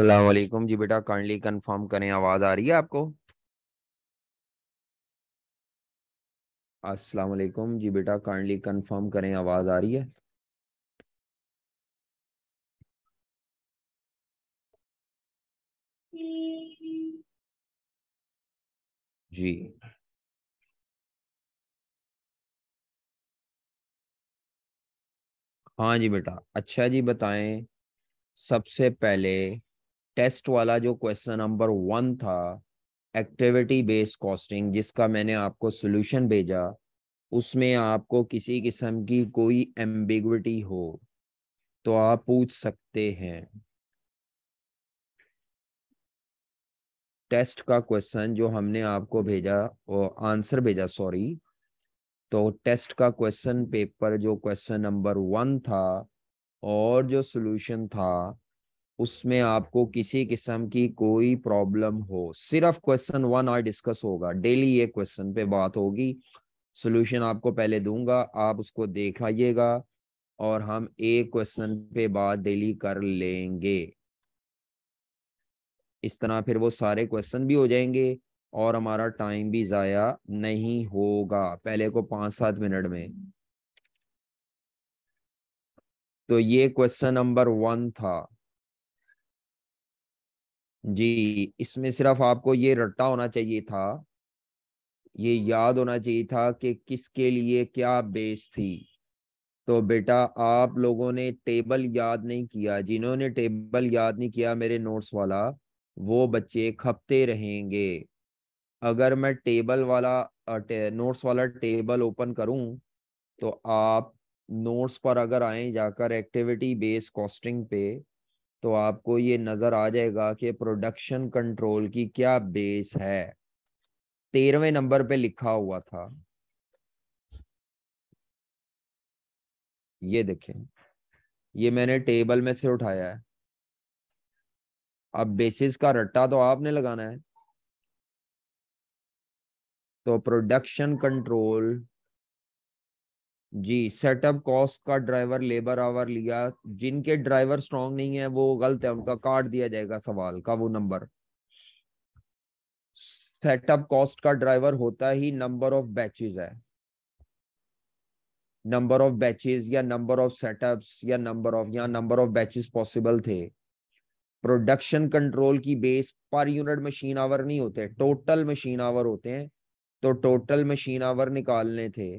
सलामकुम जी बेटा kindly confirm करें आवाज़ आ रही है आपको अस्सलाम वालेकुम जी बेटा काइंडली कंफर्म करें आवाज़ आ रही है जी हाँ जी बेटा अच्छा जी बताएं सबसे पहले टेस्ट वाला जो क्वेश्चन नंबर वन था एक्टिविटी बेस्ड कॉस्टिंग जिसका मैंने आपको सोल्यूशन भेजा उसमें आपको किसी किस्म की कोई एम्बिग्विटी हो तो आप पूछ सकते हैं टेस्ट का क्वेश्चन जो हमने आपको भेजा आंसर भेजा सॉरी तो टेस्ट का क्वेश्चन पेपर जो क्वेश्चन नंबर वन था और जो सोल्यूशन था उसमें आपको किसी किस्म की कोई प्रॉब्लम हो सिर्फ क्वेश्चन वन आई डिस्कस होगा डेली ये क्वेश्चन पे बात होगी सोल्यूशन आपको पहले दूंगा आप उसको देखाइएगा और हम एक क्वेश्चन पे बात डेली कर लेंगे इस तरह फिर वो सारे क्वेश्चन भी हो जाएंगे और हमारा टाइम भी जाया नहीं होगा पहले को पांच सात मिनट में तो ये क्वेश्चन नंबर वन था जी इसमें सिर्फ आपको ये रट्टा होना चाहिए था ये याद होना चाहिए था कि किसके लिए क्या बेस थी तो बेटा आप लोगों ने टेबल याद नहीं किया जिन्होंने टेबल याद नहीं किया मेरे नोट्स वाला वो बच्चे खपते रहेंगे अगर मैं टेबल वाला टे, नोट्स वाला टेबल ओपन करूं तो आप नोट्स पर अगर आए जाकर एक्टिविटी बेस कॉस्टिंग पे तो आपको ये नज़र आ जाएगा कि प्रोडक्शन कंट्रोल की क्या बेस है तेरहवें नंबर पे लिखा हुआ था ये देखें ये मैंने टेबल में से उठाया है अब बेसिस का रट्टा तो आपने लगाना है तो प्रोडक्शन कंट्रोल जी सेटअप कॉस्ट का ड्राइवर लेबर आवर लिया जिनके ड्राइवर स्ट्रांग नहीं है वो गलत है उनका काट दिया जाएगा सवाल का वो नंबर सेटअप कॉस्ट का ड्राइवर होता ही नंबर ऑफ बैचेस है नंबर ऑफ बैचेस या नंबर ऑफ सेटअप्स या नंबर ऑफ या नंबर ऑफ बैचेस पॉसिबल थे प्रोडक्शन कंट्रोल की बेस पर यूनिट मशीन आवर नहीं होते टोटल मशीन आवर होते हैं तो टोटल मशीन आवर निकालने थे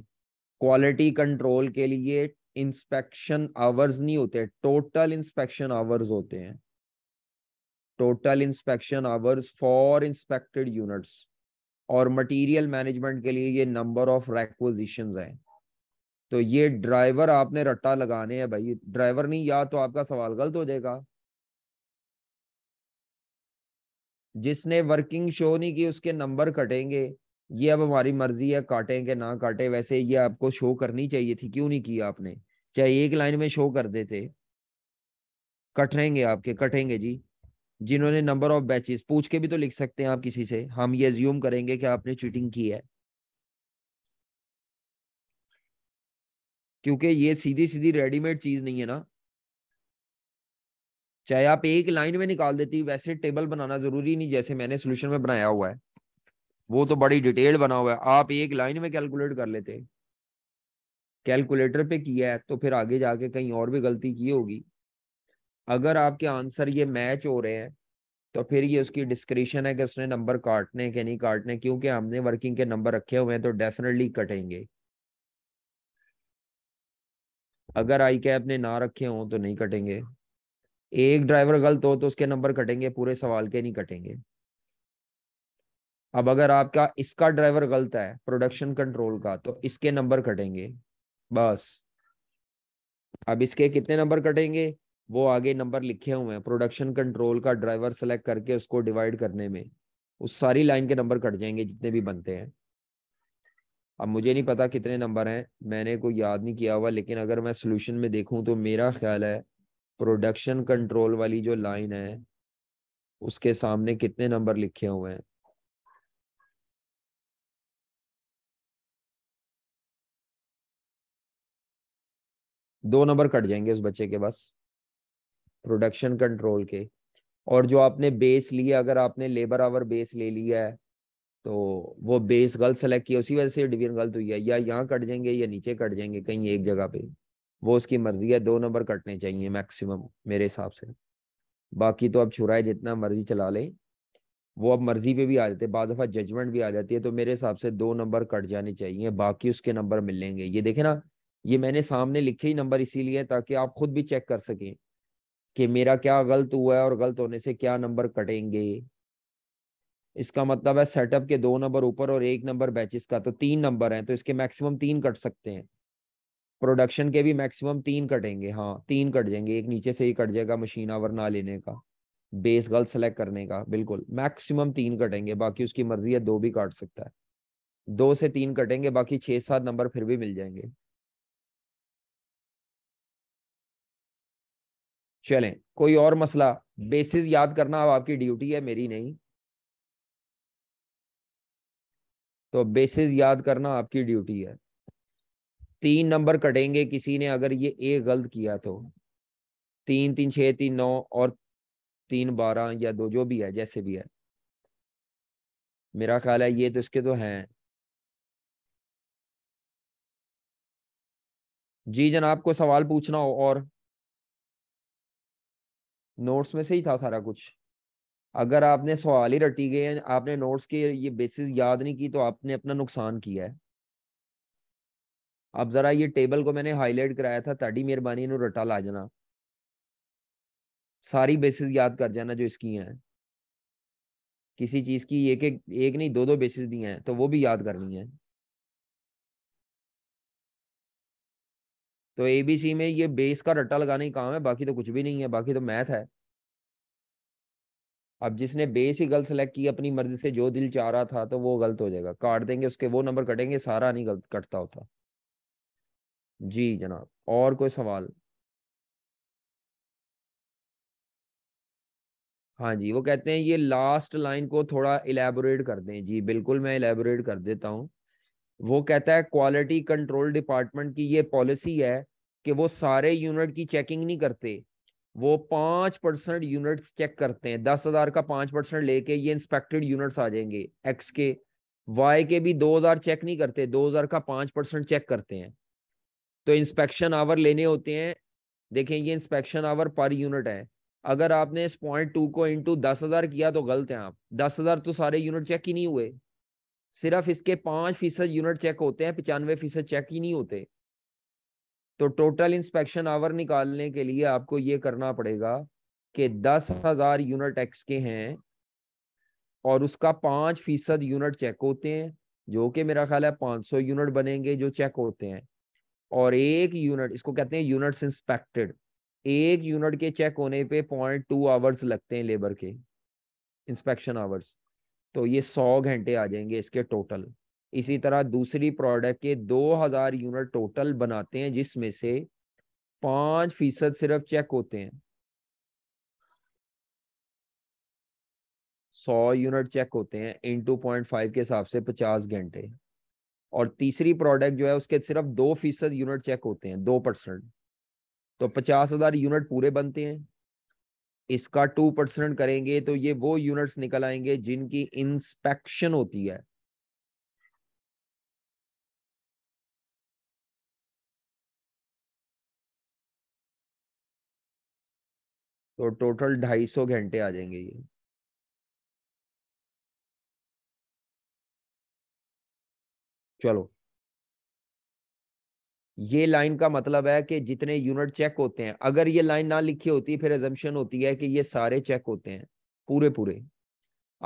क्वालिटी कंट्रोल के लिए इंस्पेक्शन आवर्स नहीं होते टोटल इंस्पेक्शन आवर्स होते हैं total inspection hours for inspected units और मटेरियल मैनेजमेंट के लिए ये नंबर ऑफ रेक्विजिशन है तो ये ड्राइवर आपने रट्टा लगाने हैं भाई ड्राइवर नहीं या तो आपका सवाल गलत हो जाएगा जिसने वर्किंग शो नहीं की उसके नंबर कटेंगे ये अब हमारी मर्जी है काटें के ना काटे वैसे ये आपको शो करनी चाहिए थी क्यों नहीं किया आपने चाहे एक लाइन में शो कर देते रहेंगे आपके कटेंगे जी जिन्होंने नंबर ऑफ बैचेस पूछ के भी तो लिख सकते हैं आप किसी से हम ये ज्यूम करेंगे कि आपने चीटिंग की है क्योंकि ये सीधी सीधी रेडीमेड चीज नहीं है ना चाहे आप एक लाइन में निकाल देती वैसे टेबल बनाना जरूरी नहीं जैसे मैंने सोल्यूशन में बनाया हुआ है वो तो बड़ी डिटेल बना हुआ है आप एक लाइन में कैलकुलेट कर लेते कैलकुलेटर पे किया है तो फिर आगे जाके कहीं और भी गलती की होगी अगर आपके आंसर ये मैच हो रहे हैं तो फिर ये उसकी डिस्क्रिप्शन है कि उसने नंबर काटने के नहीं काटने क्योंकि हमने वर्किंग के नंबर रखे हुए हैं तो डेफिनेटली कटेंगे अगर आई कैप ने ना रखे हों तो नहीं कटेंगे एक ड्राइवर गलत हो तो उसके नंबर कटेंगे पूरे सवाल के नहीं कटेंगे अब अगर आपका इसका ड्राइवर गलत है प्रोडक्शन कंट्रोल का तो इसके नंबर कटेंगे बस अब इसके कितने नंबर कटेंगे वो आगे नंबर लिखे हुए हैं प्रोडक्शन कंट्रोल का ड्राइवर सेलेक्ट करके उसको डिवाइड करने में उस सारी लाइन के नंबर कट जाएंगे जितने भी बनते हैं अब मुझे नहीं पता कितने नंबर हैं मैंने कोई याद नहीं किया हुआ लेकिन अगर मैं सोल्यूशन में देखूं तो मेरा ख्याल है प्रोडक्शन कंट्रोल वाली जो लाइन है उसके सामने कितने नंबर लिखे हुए हैं दो नंबर कट जाएंगे उस बच्चे के बस प्रोडक्शन कंट्रोल के और जो आपने बेस लिया अगर आपने लेबर आवर बेस ले लिया है तो वो बेस गलत सेलेक्ट किया उसी वजह से डिवीजन गलत हुई है या यहाँ कट जाएंगे या नीचे कट जाएंगे कहीं एक जगह पे वो उसकी मर्जी है दो नंबर कटने चाहिए मैक्सिमम मेरे हिसाब से बाकी तो आप छुराए जितना मर्जी चला लें वो अब मर्जी पे भी आ जाते हैं बाद दफ़ा जजमेंट भी आ जाती है तो मेरे हिसाब से दो नंबर कट जाने चाहिए बाकी उसके नंबर मिलेंगे ये देखे ना ये मैंने सामने लिखे ही नंबर इसीलिए ताकि आप खुद भी चेक कर सकें कि मेरा क्या गलत हुआ है और गलत होने से क्या नंबर कटेंगे इसका मतलब है सेटअप के दो नंबर ऊपर और एक नंबर बैचेस का तो तीन नंबर हैं तो इसके मैक्सिमम तीन कट सकते हैं प्रोडक्शन के भी मैक्सिमम तीन कटेंगे हाँ तीन कट जाएंगे एक नीचे से ही कट जाएगा मशीन आवर ना लेने का बेस गलत सेलेक्ट करने का बिल्कुल मैक्सिमम तीन कटेंगे बाकी उसकी मर्जी है दो भी काट सकता है दो से तीन कटेंगे बाकी छः सात नंबर फिर भी मिल जाएंगे चलें कोई और मसला बेसिस हम्म। याद करना अब आपकी ड्यूटी है मेरी नहीं तो बेसिस याद करना आपकी ड्यूटी है तीन नंबर कटेंगे किसी ने अगर ये ए गलत किया तो तीन तीन छः तीन नौ और तीन बारह या दो जो भी है जैसे भी है मेरा ख्याल है ये तो इसके तो हैं जी जनाब को सवाल पूछना हो और नोट्स में से ही था सारा कुछ अगर आपने सवाल ही रटी गए आपने नोट्स के ये बेसिस याद नहीं की तो आपने अपना नुकसान किया है अब जरा ये टेबल को मैंने हाईलाइट कराया था ताड़ी मेहरबानी इन रटा ला जाना सारी बेसिस याद कर जाना जो इसकी हैं किसी चीज की एक एक एक नहीं दो दो बेसिस भी हैं तो वो भी याद करनी है तो एबीसी में ये बेस का रट्टा लगाने का काम है बाकी तो कुछ भी नहीं है बाकी तो मैथ है अब जिसने बेस ही गलत सेलेक्ट की अपनी मर्जी से जो दिल चाह रहा था तो वो गलत हो जाएगा काट देंगे उसके वो नंबर कटेंगे सारा नहीं गलत कटता होता जी जनाब और कोई सवाल हाँ जी वो कहते हैं ये लास्ट लाइन को थोड़ा इलेबोरेट कर दें जी बिल्कुल मैं इलेबोरेट कर देता हूँ वो कहता है क्वालिटी कंट्रोल डिपार्टमेंट की ये पॉलिसी है कि वो सारे यूनिट की चेकिंग नहीं करते वो पांच परसेंट यूनिट चेक करते हैं दस हज़ार का पांच परसेंट लेके ये इंस्पेक्टेड यूनिट्स आ जाएंगे एक्स के वाई के भी दो हज़ार चेक नहीं करते दो हज़ार का पांच परसेंट चेक करते हैं तो इंस्पेक्शन आवर लेने होते हैं देखें ये इंस्पेक्शन आवर पर यूनिट है अगर आपने इस पॉइंट टू को इंटू दस हज़ार किया तो गलत है आप दस हज़ार तो सारे यूनिट चेक ही नहीं हुए सिर्फ इसके पांच फीसद यूनिट चेक होते हैं पचानवे फीसद चेक ही नहीं होते तो टोटल इंस्पेक्शन आवर निकालने के लिए आपको ये करना पड़ेगा कि दस हजार यूनिट एक्स के हैं और उसका पाँच फीसद यूनिट चेक होते हैं जो कि मेरा ख्याल है पाँच सौ यूनिट बनेंगे जो चेक होते हैं और एक यूनिट इसको कहते हैं यूनिट्स इंस्पेक्टेड एक यूनिट के चेक होने पे पॉइंट टू आवर्स लगते हैं लेबर के इंस्पेक्शन आवर्स तो ये सौ घंटे आ जाएंगे इसके टोटल इसी तरह दूसरी प्रोडक्ट के 2000 यूनिट टोटल बनाते हैं जिसमें से पांच फीसद सिर्फ चेक होते हैं सौ यूनिट चेक होते हैं इन टू पॉइंट फाइव के हिसाब से पचास घंटे और तीसरी प्रोडक्ट जो है उसके सिर्फ दो फीसद यूनिट चेक होते हैं दो परसेंट तो पचास हजार यूनिट पूरे बनते हैं इसका टू परसेंट करेंगे तो ये वो यूनिट्स निकल आएंगे जिनकी इंस्पेक्शन होती है तो टोटल ढाई सौ घंटे आ जाएंगे ये चलो ये लाइन का मतलब है कि जितने यूनिट चेक होते हैं अगर ये लाइन ना लिखी होती फिर एजम्पन होती है कि ये सारे चेक होते हैं पूरे पूरे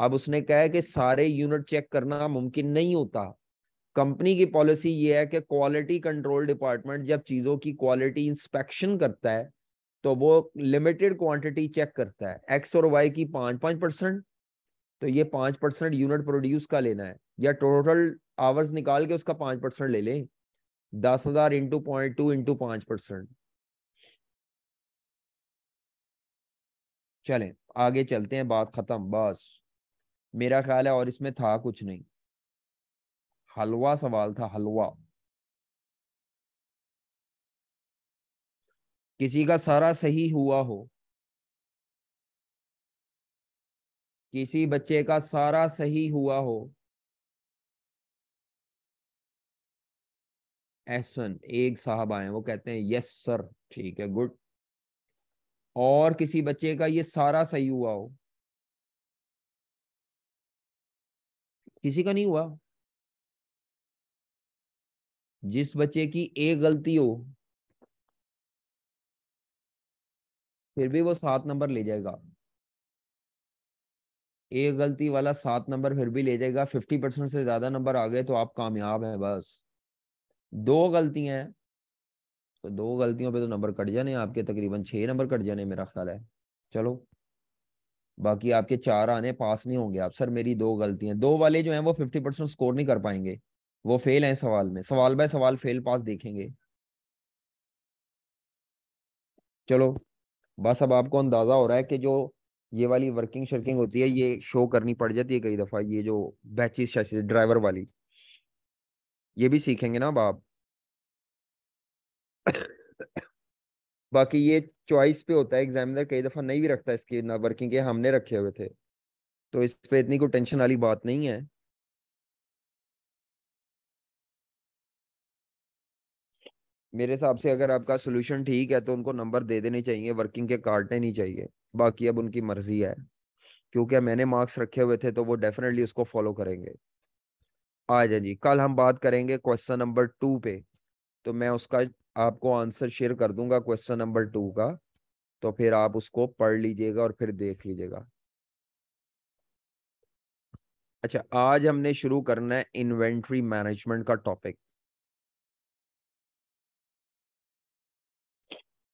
अब उसने कहा है कि सारे यूनिट चेक करना मुमकिन नहीं होता कंपनी की पॉलिसी ये है कि क्वालिटी कंट्रोल डिपार्टमेंट जब चीज़ों की क्वालिटी इंस्पेक्शन करता है तो वो लिमिटेड क्वांटिटी चेक करता है एक्स और वाई की पाँच पाँच परसेंट तो ये पाँच परसेंट यूनिट प्रोड्यूस का लेना है या टोटल आवर्स निकाल के उसका पाँच परसेंट ले लें दस हजार इंटू पॉइंट टू इंटू पाँच परसेंट चले आगे चलते हैं बात ख़त्म बस मेरा ख्याल है और इसमें था कुछ नहीं हलवा सवाल था हलवा किसी का सारा सही हुआ हो किसी बच्चे का सारा सही हुआ हो एहसन एक साहब आए वो कहते हैं यस सर ठीक है गुड और किसी बच्चे का ये सारा सही हुआ हो किसी का नहीं हुआ जिस बच्चे की एक गलती हो फिर भी वो सात नंबर ले जाएगा एक गलती वाला सात नंबर फिर भी ले जाएगा फिफ्टी परसेंट से ज्यादा नंबर आ गए तो आप कामयाब हैं बस दो गलतियां हैं तो दो गलतियों पे तो नंबर कट जाने आपके तकरीबन छह नंबर कट जाने मेरा ख्याल है चलो बाकी आपके चार आने पास नहीं होंगे आप सर मेरी दो गलतियां दो वाले जो हैं वो फिफ्टी परसेंट स्कोर नहीं कर पाएंगे वो फेल हैं सवाल में सवाल बाय सवाल फेल पास देखेंगे चलो बस अब आपको अंदाजा हो रहा है कि जो ये वाली वर्किंग शर्किंग होती है ये शो करनी पड़ जाती है कई दफा ये जो बैचिस ड्राइवर वाली ये भी सीखेंगे ना अब आप बाकी ये चॉइस पे होता है एग्जामिनर कई दफा नहीं भी रखता इसके ना वर्किंग के हमने रखे हुए थे तो इस पे इतनी कोई टेंशन वाली बात नहीं है मेरे हिसाब से अगर आपका सोल्यूशन ठीक है तो उनको नंबर दे देने चाहिए वर्किंग के काटने नहीं चाहिए बाकी अब उनकी मर्जी है क्योंकि मैंने मार्क्स रखे हुए थे तो वो डेफिनेटली उसको फॉलो करेंगे आ जाए जी कल हम बात करेंगे क्वेश्चन नंबर टू पे तो मैं उसका आपको आंसर शेयर कर दूंगा क्वेश्चन नंबर टू का तो फिर आप उसको पढ़ लीजिएगा और फिर देख लीजिएगा अच्छा आज हमने शुरू करना है इन्वेंट्री मैनेजमेंट का टॉपिक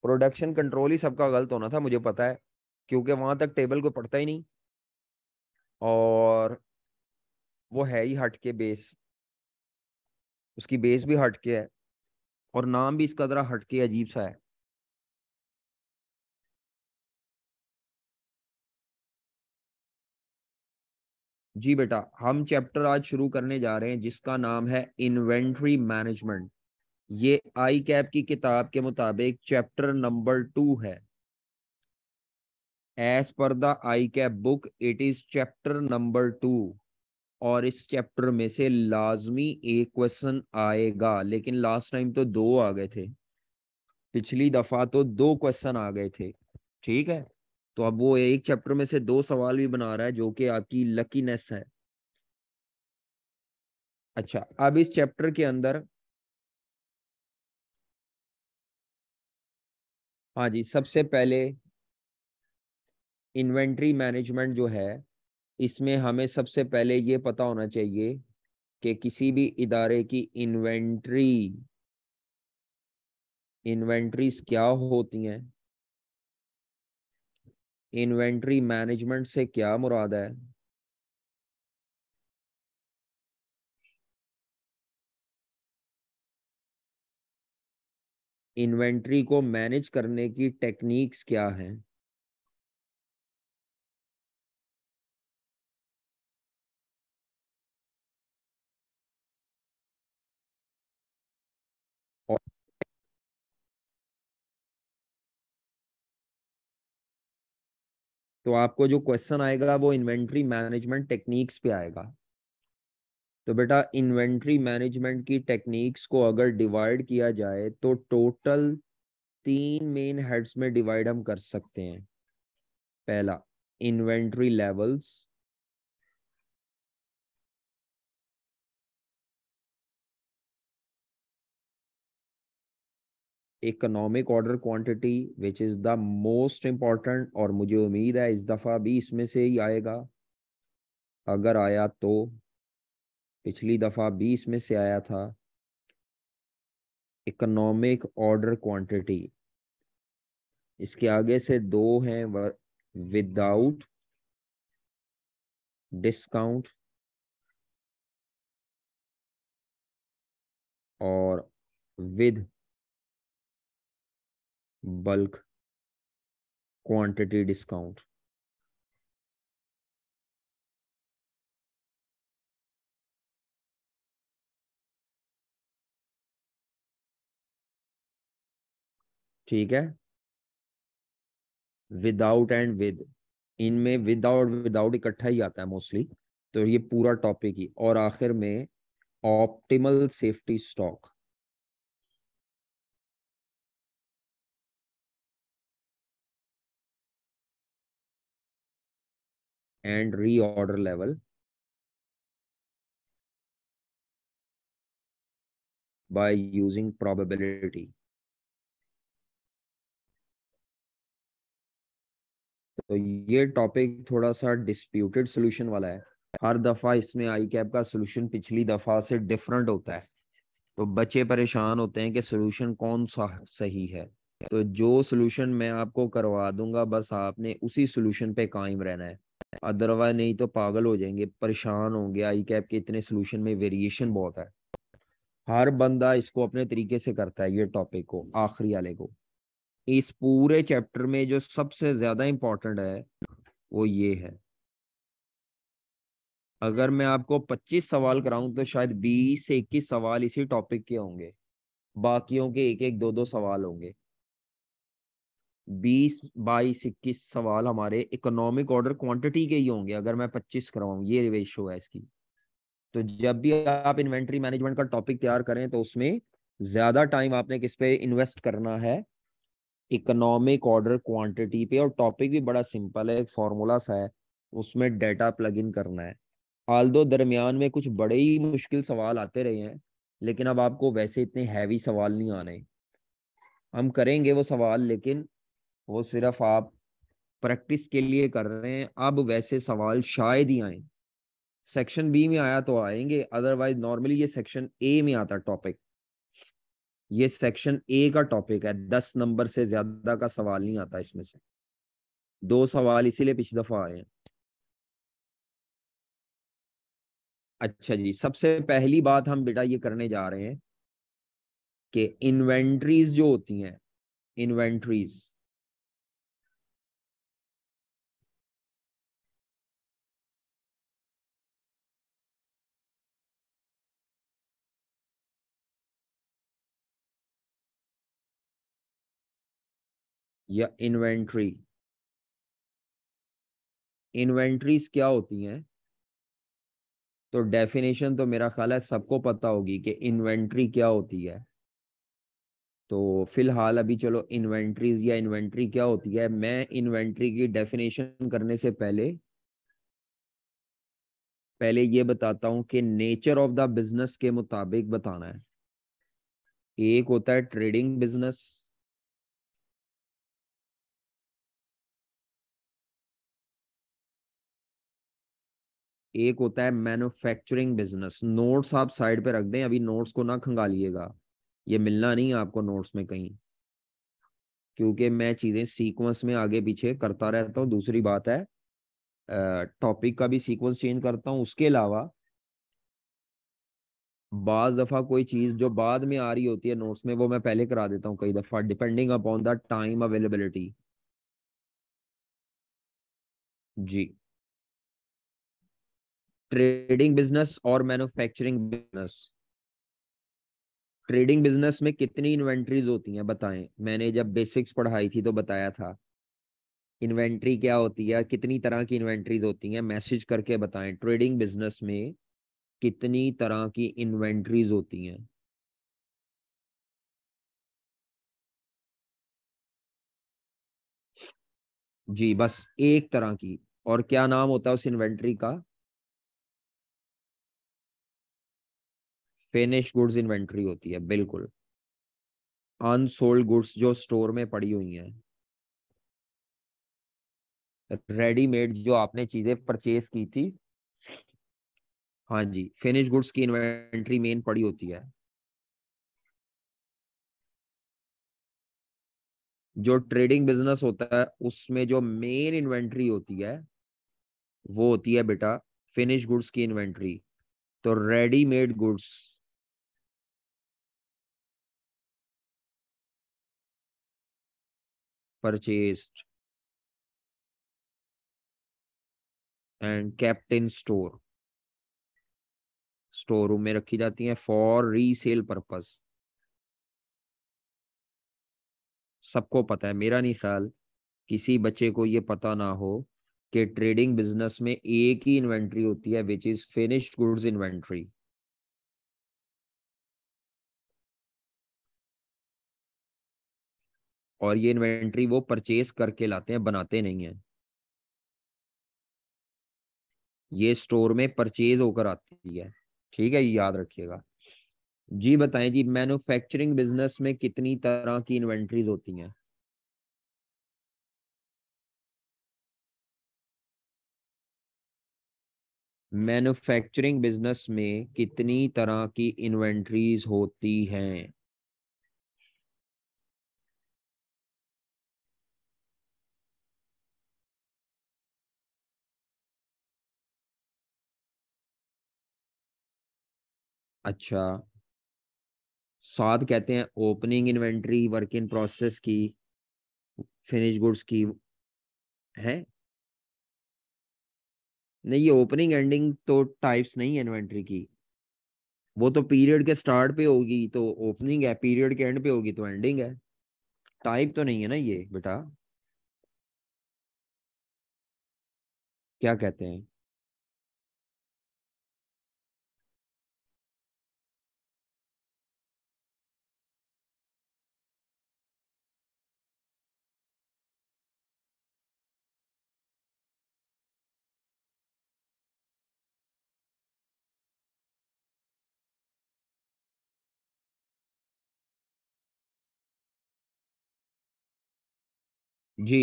प्रोडक्शन कंट्रोल ही सबका गलत होना था मुझे पता है क्योंकि वहां तक टेबल को पढ़ता ही नहीं और वो है ही हट के बेस उसकी बेस भी हट के है और नाम भी इसका तरह हटके अजीब सा है जी बेटा हम चैप्टर आज शुरू करने जा रहे हैं जिसका नाम है इन्वेंट्री मैनेजमेंट ये आई कैप की किताब के मुताबिक चैप्टर नंबर टू है as per the ICAP book it is chapter number two और इस चैप्टर में से लाजमी एक क्वेश्चन आएगा लेकिन लास्ट टाइम तो दो आ गए थे पिछली दफा तो दो क्वेश्चन आ गए थे ठीक है तो अब वो एक चैप्टर में से दो सवाल भी बना रहा है जो कि आपकी लकीनेस है अच्छा अब इस चैप्टर के अंदर हाँ जी सबसे पहले इन्वेंट्री मैनेजमेंट जो है इसमें हमें सबसे पहले ये पता होना चाहिए कि किसी भी इदारे की इन्वेंट्री इन्वेंट्रीज क्या होती हैं इन्वेंट्री मैनेजमेंट से क्या मुराद है इन्वेंट्री को मैनेज करने की टेक्निक्स क्या हैं तो आपको जो क्वेश्चन आएगा वो इन्वेंट्री मैनेजमेंट टेक्निक्स पे आएगा तो बेटा इन्वेंट्री मैनेजमेंट की टेक्निक्स को अगर डिवाइड किया जाए तो टोटल तीन मेन हेड्स में डिवाइड हम कर सकते हैं पहला inventory levels economic order quantity which is the most important और मुझे उम्मीद है इस दफा भी इसमें से ही आएगा अगर आया तो पिछली दफ़ा बीस में से आया था इकोनॉमिक ऑर्डर क्वांटिटी इसके आगे से दो हैं विदाउट डिस्काउंट और विद बल्क क्वांटिटी डिस्काउंट ठीक है विदाउट एंड विद इनमें विदाउट विदाउट इकट्ठा ही आता है मोस्टली तो ये पूरा टॉपिक ही और आखिर में optimal safety stock and reorder level by using probability तो ये टॉपिक थोड़ा सा डिस्प्यूटेड सोल्यूशन वाला है हर दफा इसमें आई कैप का सोल्यूशन पिछली दफा से डिफरेंट होता है तो बच्चे परेशान होते हैं कि सोल्यूशन कौन सा सही है तो जो सोल्यूशन मैं आपको करवा दूंगा बस आपने उसी सोल्यूशन पे कायम रहना है अदरवाइज नहीं तो पागल हो जाएंगे परेशान होंगे आई कैप के इतने सोल्यूशन में वेरिएशन बहुत है हर बंदा इसको अपने तरीके से करता है ये टॉपिक को आखिरी वाले को इस पूरे चैप्टर में जो सबसे ज्यादा इंपॉर्टेंट है वो ये है अगर मैं आपको 25 सवाल कराऊं तो शायद 20 से 21 सवाल इसी टॉपिक के होंगे बाकियों के एक एक दो दो सवाल होंगे 20 बाईस इक्कीस सवाल हमारे इकोनॉमिक ऑर्डर क्वांटिटी के ही होंगे अगर मैं 25 कराऊं ये रेशियो है इसकी तो जब भी आप इन्वेंट्री मैनेजमेंट का टॉपिक तैयार करें तो उसमें ज्यादा टाइम आपने किस पे इन्वेस्ट करना है इकोनॉमिक ऑर्डर क्वांटिटी पे और टॉपिक भी बड़ा सिंपल है एक फॉर्मूला सा है उसमें डेटा प्लग इन करना है आल दो दरमियान में कुछ बड़े ही मुश्किल सवाल आते रहे हैं लेकिन अब आपको वैसे इतने हैवी सवाल नहीं आने हम करेंगे वो सवाल लेकिन वो सिर्फ आप प्रैक्टिस के लिए कर रहे हैं अब वैसे सवाल शायद ही आए सेक्शन बी में आया तो आएंगे अदरवाइज नॉर्मली ये सेक्शन ए में आता टॉपिक ये सेक्शन ए का टॉपिक है दस नंबर से ज्यादा का सवाल नहीं आता इसमें से दो सवाल इसीलिए पिछली दफा आए हैं अच्छा जी सबसे पहली बात हम बेटा ये करने जा रहे हैं कि इन्वेंट्रीज जो होती हैं इन्वेंट्रीज या इन्वेंट्री इन्वेंट्रीज क्या होती हैं तो डेफिनेशन तो मेरा ख्याल है सबको पता होगी कि इन्वेंट्री क्या होती है तो फिलहाल अभी चलो इन्वेंट्रीज या इन्वेंट्री क्या होती है मैं इन्वेंट्री की डेफिनेशन करने से पहले पहले ये बताता हूं कि नेचर ऑफ द बिजनेस के मुताबिक बताना है एक होता है ट्रेडिंग बिजनेस एक होता है मैन्युफैक्चरिंग बिजनेस नोट्स आप साइड पे रख दें अभी नोट्स को ना खंगालिएगा ये मिलना नहीं आपको नोट्स में कहीं क्योंकि मैं चीज़ें सीक्वेंस में आगे पीछे करता रहता हूँ दूसरी बात है टॉपिक का भी सीक्वेंस चेंज करता हूँ उसके अलावा बाज दफ़ा कोई चीज़ जो बाद में आ रही होती है नोट्स में वो मैं पहले करा देता हूँ कई दफ़ा depending upon the time availability जी ट्रेडिंग बिजनेस और मैन्युफैक्चरिंग बिजनेस ट्रेडिंग बिजनेस में कितनी इन्वेंट्रीज होती हैं बताएं मैंने जब बेसिक्स पढ़ाई थी तो बताया था इन्वेंट्री क्या होती है कितनी तरह की इन्वेंट्रीज होती हैं मैसेज करके बताएं ट्रेडिंग बिजनेस में कितनी तरह की इन्वेंट्रीज होती हैं जी बस एक तरह की और क्या नाम होता है उस इन्वेंट्री का फिनिश गुड्स इन्वेंट्री होती है बिल्कुल अनसोल्ड गुड्स जो स्टोर में पड़ी हुई हैं रेडीमेड जो आपने चीजें परचेज की थी हाँ जी फिनिश गुड्स की इन्वेंट्री मेन पड़ी होती है जो ट्रेडिंग बिजनेस होता है उसमें जो मेन इन्वेंट्री होती है वो होती है बेटा फिनिश गुड्स की इन्वेंट्री तो readymade goods purchased and kept in store store room में रखी जाती है फॉर रीसेल परपज सबको पता है मेरा नहीं ख्याल किसी बच्चे को ये पता ना हो कि ट्रेडिंग बिजनेस में एक ही इन्वेंट्री होती है which is finished goods inventory और ये इन्वेंट्री वो परचेज करके लाते हैं बनाते नहीं है ये स्टोर में परचेज होकर आती है ठीक है याद रखिएगा जी बताएं जी मैन्युफैक्चरिंग बिजनेस में कितनी तरह की इन्वेंट्रीज होती हैं मैन्युफैक्चरिंग बिजनेस में कितनी तरह की इन्वेंट्रीज होती हैं अच्छा सात कहते हैं opening inventory work in process की फिनिश गुड्स की है नहीं ये ओपनिंग एंडिंग तो टाइप्स नहीं है इन्वेंट्री की वो तो पीरियड के स्टार्ट पे होगी तो ओपनिंग है पीरियड के एंड पे होगी तो एंडिंग है टाइप तो नहीं है ना ये बेटा क्या कहते हैं जी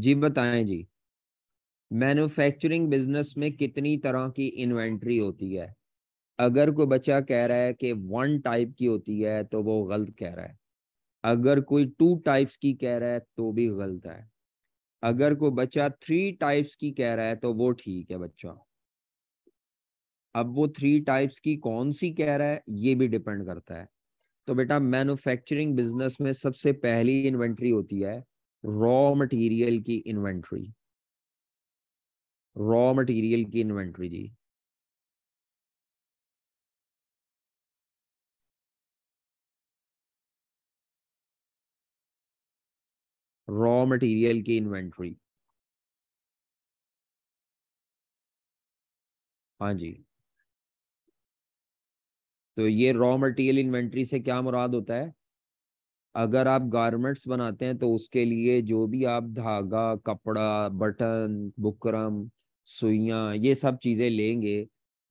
जी बताएं जी मैन्युफैक्चरिंग बिजनेस में कितनी तरह की इन्वेंट्री होती है अगर कोई बच्चा कह रहा है कि वन टाइप की होती है तो वो गलत कह रहा है अगर कोई टू टाइप्स की कह रहा है तो भी गलत है अगर कोई बच्चा थ्री टाइप्स की कह रहा है तो वो ठीक है बच्चा अब वो थ्री टाइप्स की कौन सी कह रहा है ये भी डिपेंड करता है तो बेटा मैन्युफैक्चरिंग बिजनेस में सबसे पहली इन्वेंट्री होती है रॉ मटेरियल की इन्वेंट्री रॉ मटेरियल की इन्वेंट्री जी रॉ मटेरियल की इन्वेंट्री हाँ जी तो ये रॉ मटेरियल इन्वेंट्री से क्या मुराद होता है अगर आप गारमेंट्स बनाते हैं तो उसके लिए जो भी आप धागा कपड़ा बटन बुकरम सुइयाँ ये सब चीज़ें लेंगे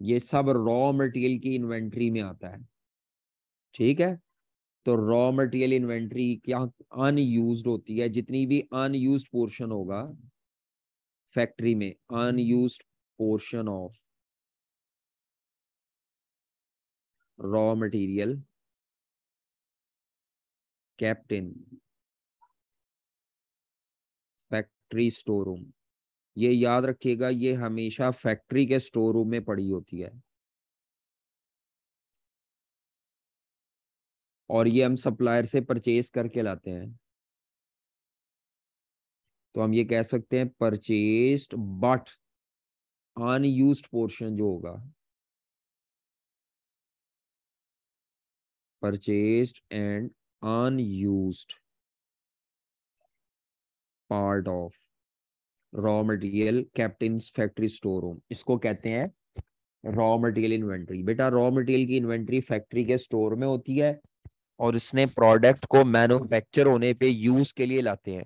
ये सब रॉ मटेरियल की इन्वेंट्री में आता है ठीक है तो रॉ मटेरियल इन्वेंट्री क्या अनयूज होती है जितनी भी अनयूज पोर्शन होगा फैक्ट्री में unused portion of raw material kept in factory store room ये याद रखिएगा ये हमेशा फैक्ट्री के स्टोर रूम में पड़ी होती है और ये हम सप्लायर से परचेज करके लाते हैं तो हम ये कह सकते हैं परचेज बट अनयूज पोर्शन जो होगा purchased and unused part of raw material kept in factory store इसको कहते हैं रॉ मटेरियल इन्वेंट्री बेटा रॉ मटेरियल की इन्वेंट्री फैक्ट्री के स्टोर में होती है और इसने प्रोडक्ट को manufacture होने पे यूज के लिए लाते हैं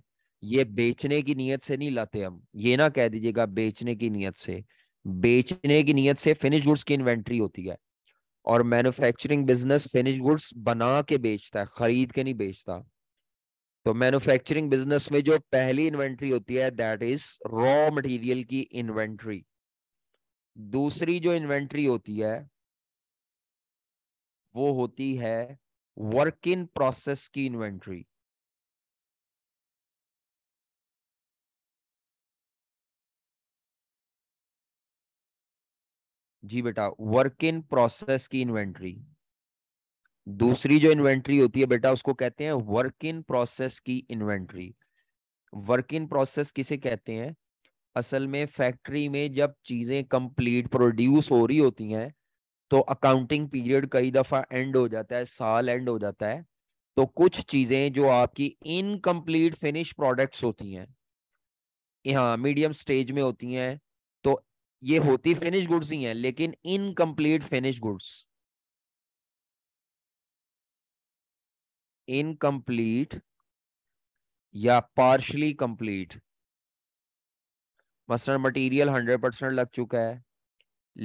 ये बेचने की नीयत से नहीं लाते हम ये ना कह दीजिएगा बेचने की नीयत से बेचने की नीयत से फिनिश गुड्स की इन्वेंट्री होती है और मैन्युफैक्चरिंग बिजनेस फिनिश गुड्स बना के बेचता है खरीद के नहीं बेचता तो मैन्युफैक्चरिंग बिजनेस में जो पहली इन्वेंट्री होती है दैट इज रॉ मटेरियल की इन्वेंट्री दूसरी जो इन्वेंट्री होती है वो होती है वर्क इन प्रोसेस की इन्वेंट्री जी बेटा वर्क इन प्रोसेस की इन्वेंट्री दूसरी जो इन्वेंट्री होती है बेटा उसको कहते हैं वर्क इन प्रोसेस की इन्वेंट्री वर्क इन प्रोसेस किसे कहते हैं असल में फैक्ट्री में जब चीजें कंप्लीट प्रोड्यूस हो रही होती हैं तो अकाउंटिंग पीरियड कई दफा एंड हो जाता है साल एंड हो जाता है तो कुछ चीजें जो आपकी इनकम्प्लीट फिनिश प्रोडक्ट्स होती हैं यहाँ मीडियम स्टेज में होती हैं ये होती फिनिश गुड्स ही हैं लेकिन इनकम्प्लीट फिनिश गुड्स इनकम्प्लीट या पार्शली कंप्लीट मसलन मटेरियल हंड्रेड परसेंट लग चुका है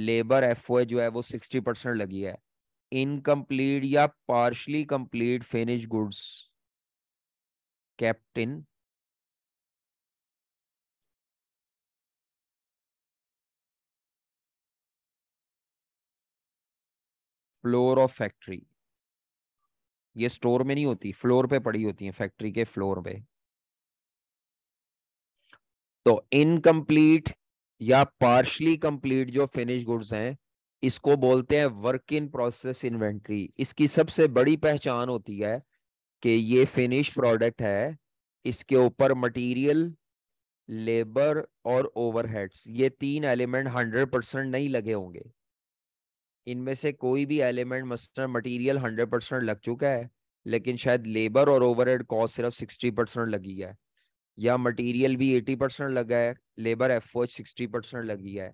लेबर एफ जो है वो सिक्सटी परसेंट लगी है इनकम्प्लीट या partially complete finish goods kept on floor of factory ये स्टोर में नहीं होती फ्लोर पे पड़ी होती है फैक्ट्री के फ्लोर पे तो इनकम्प्लीट या पार्शली कंप्लीट जो फिनिश गुड्स हैं इसको बोलते हैं वर्क इन प्रोसेस इन्वेंट्री इसकी सबसे बड़ी पहचान होती है कि ये फिनिश प्रोडक्ट है इसके ऊपर मटेरियल लेबर और ओवरहेड्स ये तीन एलिमेंट हंड्रेड परसेंट नहीं लगे होंगे इनमें से कोई भी एलिमेंट मस्टर मटेरियल हंड्रेड परसेंट लग चुका है लेकिन शायद लेबर और ओवरहेड कॉस्ट सिर्फ सिक्सटी परसेंट लगी है या मटेरियल भी एटी परसेंट लगा है labour F O sixty percent लगी है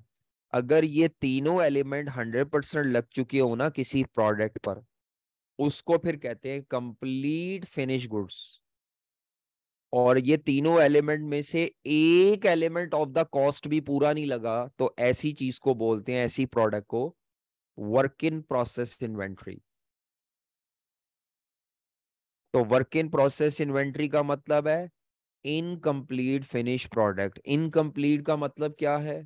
अगर ये तीनों एलिमेंट हंड्रेड परसेंट लग चुके हो ना किसी प्रोडक्ट पर उसको फिर कहते हैं कंप्लीट फिनिश गुड्स और ये तीनों एलिमेंट में से एक एलिमेंट ऑफ द कॉस्ट भी पूरा नहीं लगा तो ऐसी चीज को बोलते हैं ऐसी प्रोडक्ट को वर्क इन प्रोसेस इन्वेंट्री तो वर्क इन प्रोसेस इन्वेंट्री का मतलब है इनकम्प्लीट फिनिश प्रोडक्ट इनकम्प्लीट का मतलब क्या है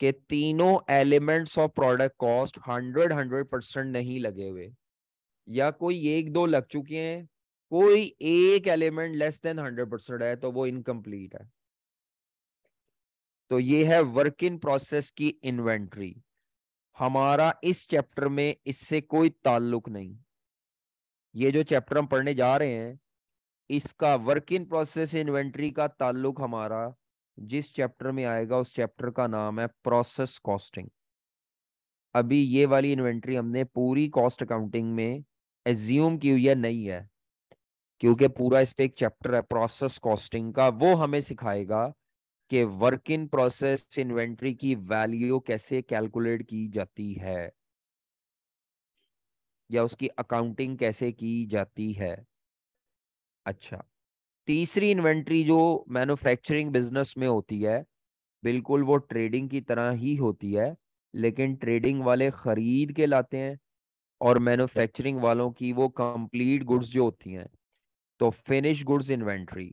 कि तीनों elements of product cost hundred hundred percent नहीं लगे हुए या कोई एक दो लग चुके हैं कोई एक element less than hundred percent है तो वो इनकम्प्लीट है तो ये है वर्क इन प्रोसेस की इन्वेंट्री हमारा इस चैप्टर में इससे कोई ताल्लुक नहीं ये जो चैप्टर हम पढ़ने जा रहे हैं इसका वर्क इन प्रोसेस इन्वेंट्री का ताल्लुक हमारा जिस चैप्टर में आएगा उस चैप्टर का नाम है प्रोसेस कॉस्टिंग अभी ये वाली इन्वेंट्री हमने पूरी कॉस्ट अकाउंटिंग में एज्यूम की हुई है नहीं है क्योंकि पूरा इस पर एक चैप्टर है प्रोसेस कॉस्टिंग का वो हमें सिखाएगा कि वर्क इन प्रोसेस इन्वेंट्री की वैल्यू कैसे कैलकुलेट की जाती है या उसकी अकाउंटिंग कैसे की जाती है अच्छा तीसरी इन्वेंट्री जो मैन्युफैक्चरिंग बिजनेस में होती है बिल्कुल वो ट्रेडिंग की तरह ही होती है लेकिन ट्रेडिंग वाले खरीद के लाते हैं और मैन्युफैक्चरिंग वालों की वो कंप्लीट गुड्स जो होती हैं तो फिनिश गुड्स इन्वेंट्री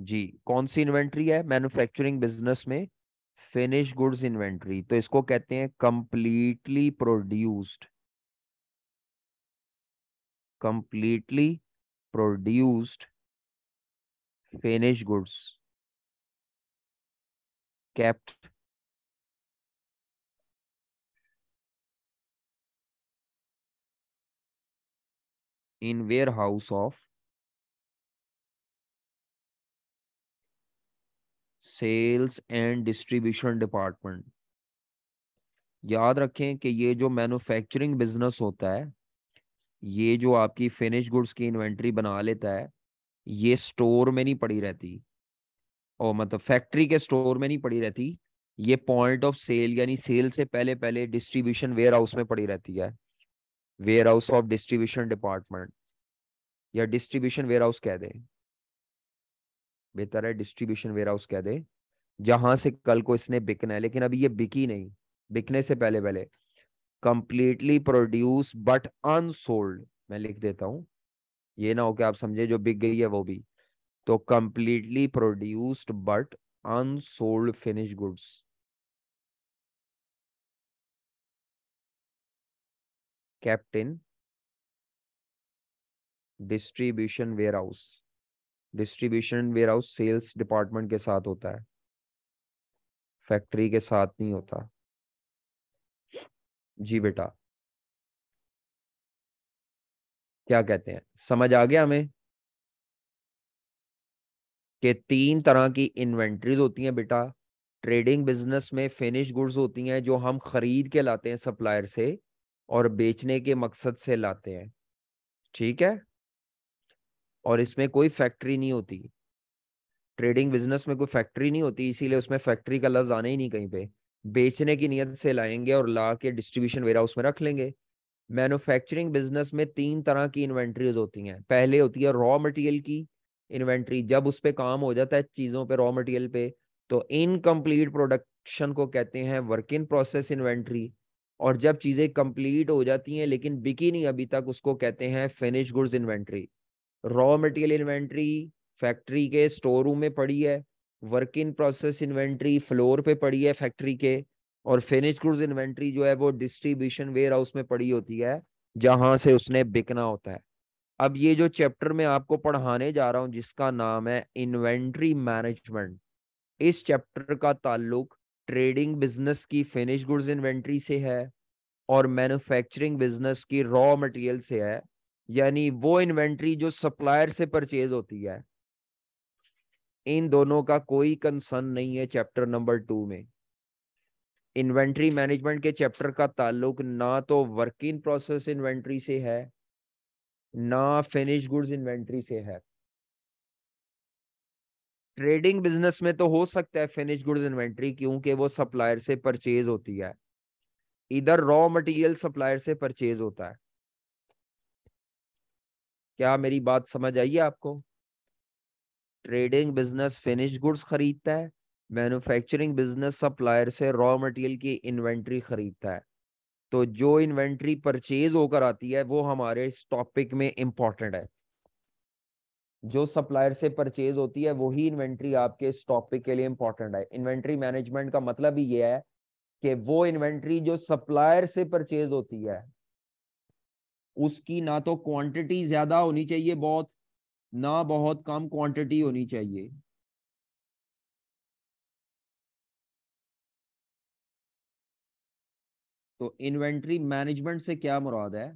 जी कौन सी इन्वेंट्री है मैन्युफैक्चरिंग बिजनेस में फिनिश गुड्स इन्वेंट्री तो इसको कहते हैं completely produced completely produced finish goods kept in warehouse of sales and distribution department याद रखें कि ये जो मैन्युफैक्चरिंग बिजनेस होता है ये जो आपकी फिनिश गुड्स की इन्वेंट्री बना लेता है ये स्टोर में नहीं पड़ी रहती और मतलब फैक्ट्री के स्टोर में नहीं पड़ी रहती ये पॉइंट ऑफ सेल यानी सेल से पहले पहले डिस्ट्रीब्यूशन वेयर हाउस में पड़ी रहती है warehouse of distribution department या डिस्ट्रीब्यूशन वेयर हाउस कह दें बेहतर है डिस्ट्रीब्यूशन वेयर हाउस कह दे जहां से कल को इसने बिकना है लेकिन अभी ये बिकी नहीं बिकने से पहले पहले कंप्लीटली प्रोड्यूस बट अनसोल्ड मैं लिख देता हूँ ये ना हो कि आप समझे जो बिक गई है वो भी तो completely produced but unsold finish goods kept in distribution warehouse distribution warehouse sales department के साथ होता है फैक्ट्री के साथ नहीं होता जी बेटा क्या कहते हैं समझ आ गया हमें कि तीन तरह की इन्वेंट्रीज होती हैं बेटा ट्रेडिंग बिजनेस में फिनिश गुड्स होती हैं जो हम खरीद के लाते हैं सप्लायर से और बेचने के मकसद से लाते हैं ठीक है और इसमें कोई फैक्ट्री नहीं होती ट्रेडिंग बिजनेस में कोई फैक्ट्री नहीं होती इसीलिए उसमें फैक्ट्री का लफ्ज आना ही नहीं कहीं पे बेचने की नियत से लाएंगे और ला के डिस्ट्रीब्यूशन वेयर हाउस में रख लेंगे मैन्युफैक्चरिंग बिजनेस में तीन तरह की इन्वेंट्रीज होती हैं पहले होती है रॉ मटेरियल की इन्वेंट्री जब उस पर काम हो जाता है चीज़ों पर रॉ मटेरियल पे तो इनकम्प्लीट प्रोडक्शन को कहते हैं वर्क इन प्रोसेस इन्वेंट्री और जब चीज़ें कंप्लीट हो जाती हैं लेकिन बिकी नहीं अभी तक उसको कहते हैं finish goods inventory raw material inventory factory के स्टोर रूम में पड़ी है work in process inventory floor पे पड़ी है फैक्ट्री के और फिनिश गुड्स इन्वेंट्री जो है वो डिस्ट्रीब्यूशन वेयर हाउस में पड़ी होती है जहां से उसने बिकना होता है अब ये जो चैप्टर में आपको पढ़ाने जा रहा हूँ जिसका नाम है इन्वेंट्री मैनेजमेंट इस चैप्टर का ताल्लुक ट्रेडिंग बिजनेस की फिनिश गुड्स इन्वेंट्री से है और मैन्युफैक्चरिंग बिजनेस की रॉ मटेरियल से है यानी वो इन्वेंट्री जो सप्लायर से परचेज होती है इन दोनों का कोई कंसर्न नहीं है चैप्टर नंबर टू में इन्वेंट्री मैनेजमेंट के चैप्टर का ताल्लुक ना तो वर्क इन प्रोसेस इन्वेंट्री से है ना फिनिश गुड्स इन्वेंट्री से है ट्रेडिंग बिजनेस में तो हो सकता है फिनिश गुड्स इन्वेंट्री क्योंकि वो सप्लायर से परचेज होती है इधर रॉ मटेरियल सप्लायर से परचेज होता है क्या मेरी बात समझ आई है आपको ट्रेडिंग बिजनेस फिनिश गुड्स खरीदता है मैन्युफैक्चरिंग बिजनेस सप्लायर से रॉ मटेरियल की इन्वेंट्री खरीदता है तो जो इन्वेंट्री परचेज होकर आती है वो हमारे इस टॉपिक में इम्पॉर्टेंट है जो सप्लायर से परचेज होती है वही इन्वेंट्री आपके इस टॉपिक के लिए इम्पॉर्टेंट है इन्वेंट्री मैनेजमेंट का मतलब ही ये है कि वो इन्वेंट्री जो सप्लायर से परचेज होती है उसकी ना तो क्वांटिटी ज्यादा होनी चाहिए बहुत ना बहुत कम क्वांटिटी होनी चाहिए तो इन्वेंट्री मैनेजमेंट से क्या मुराद है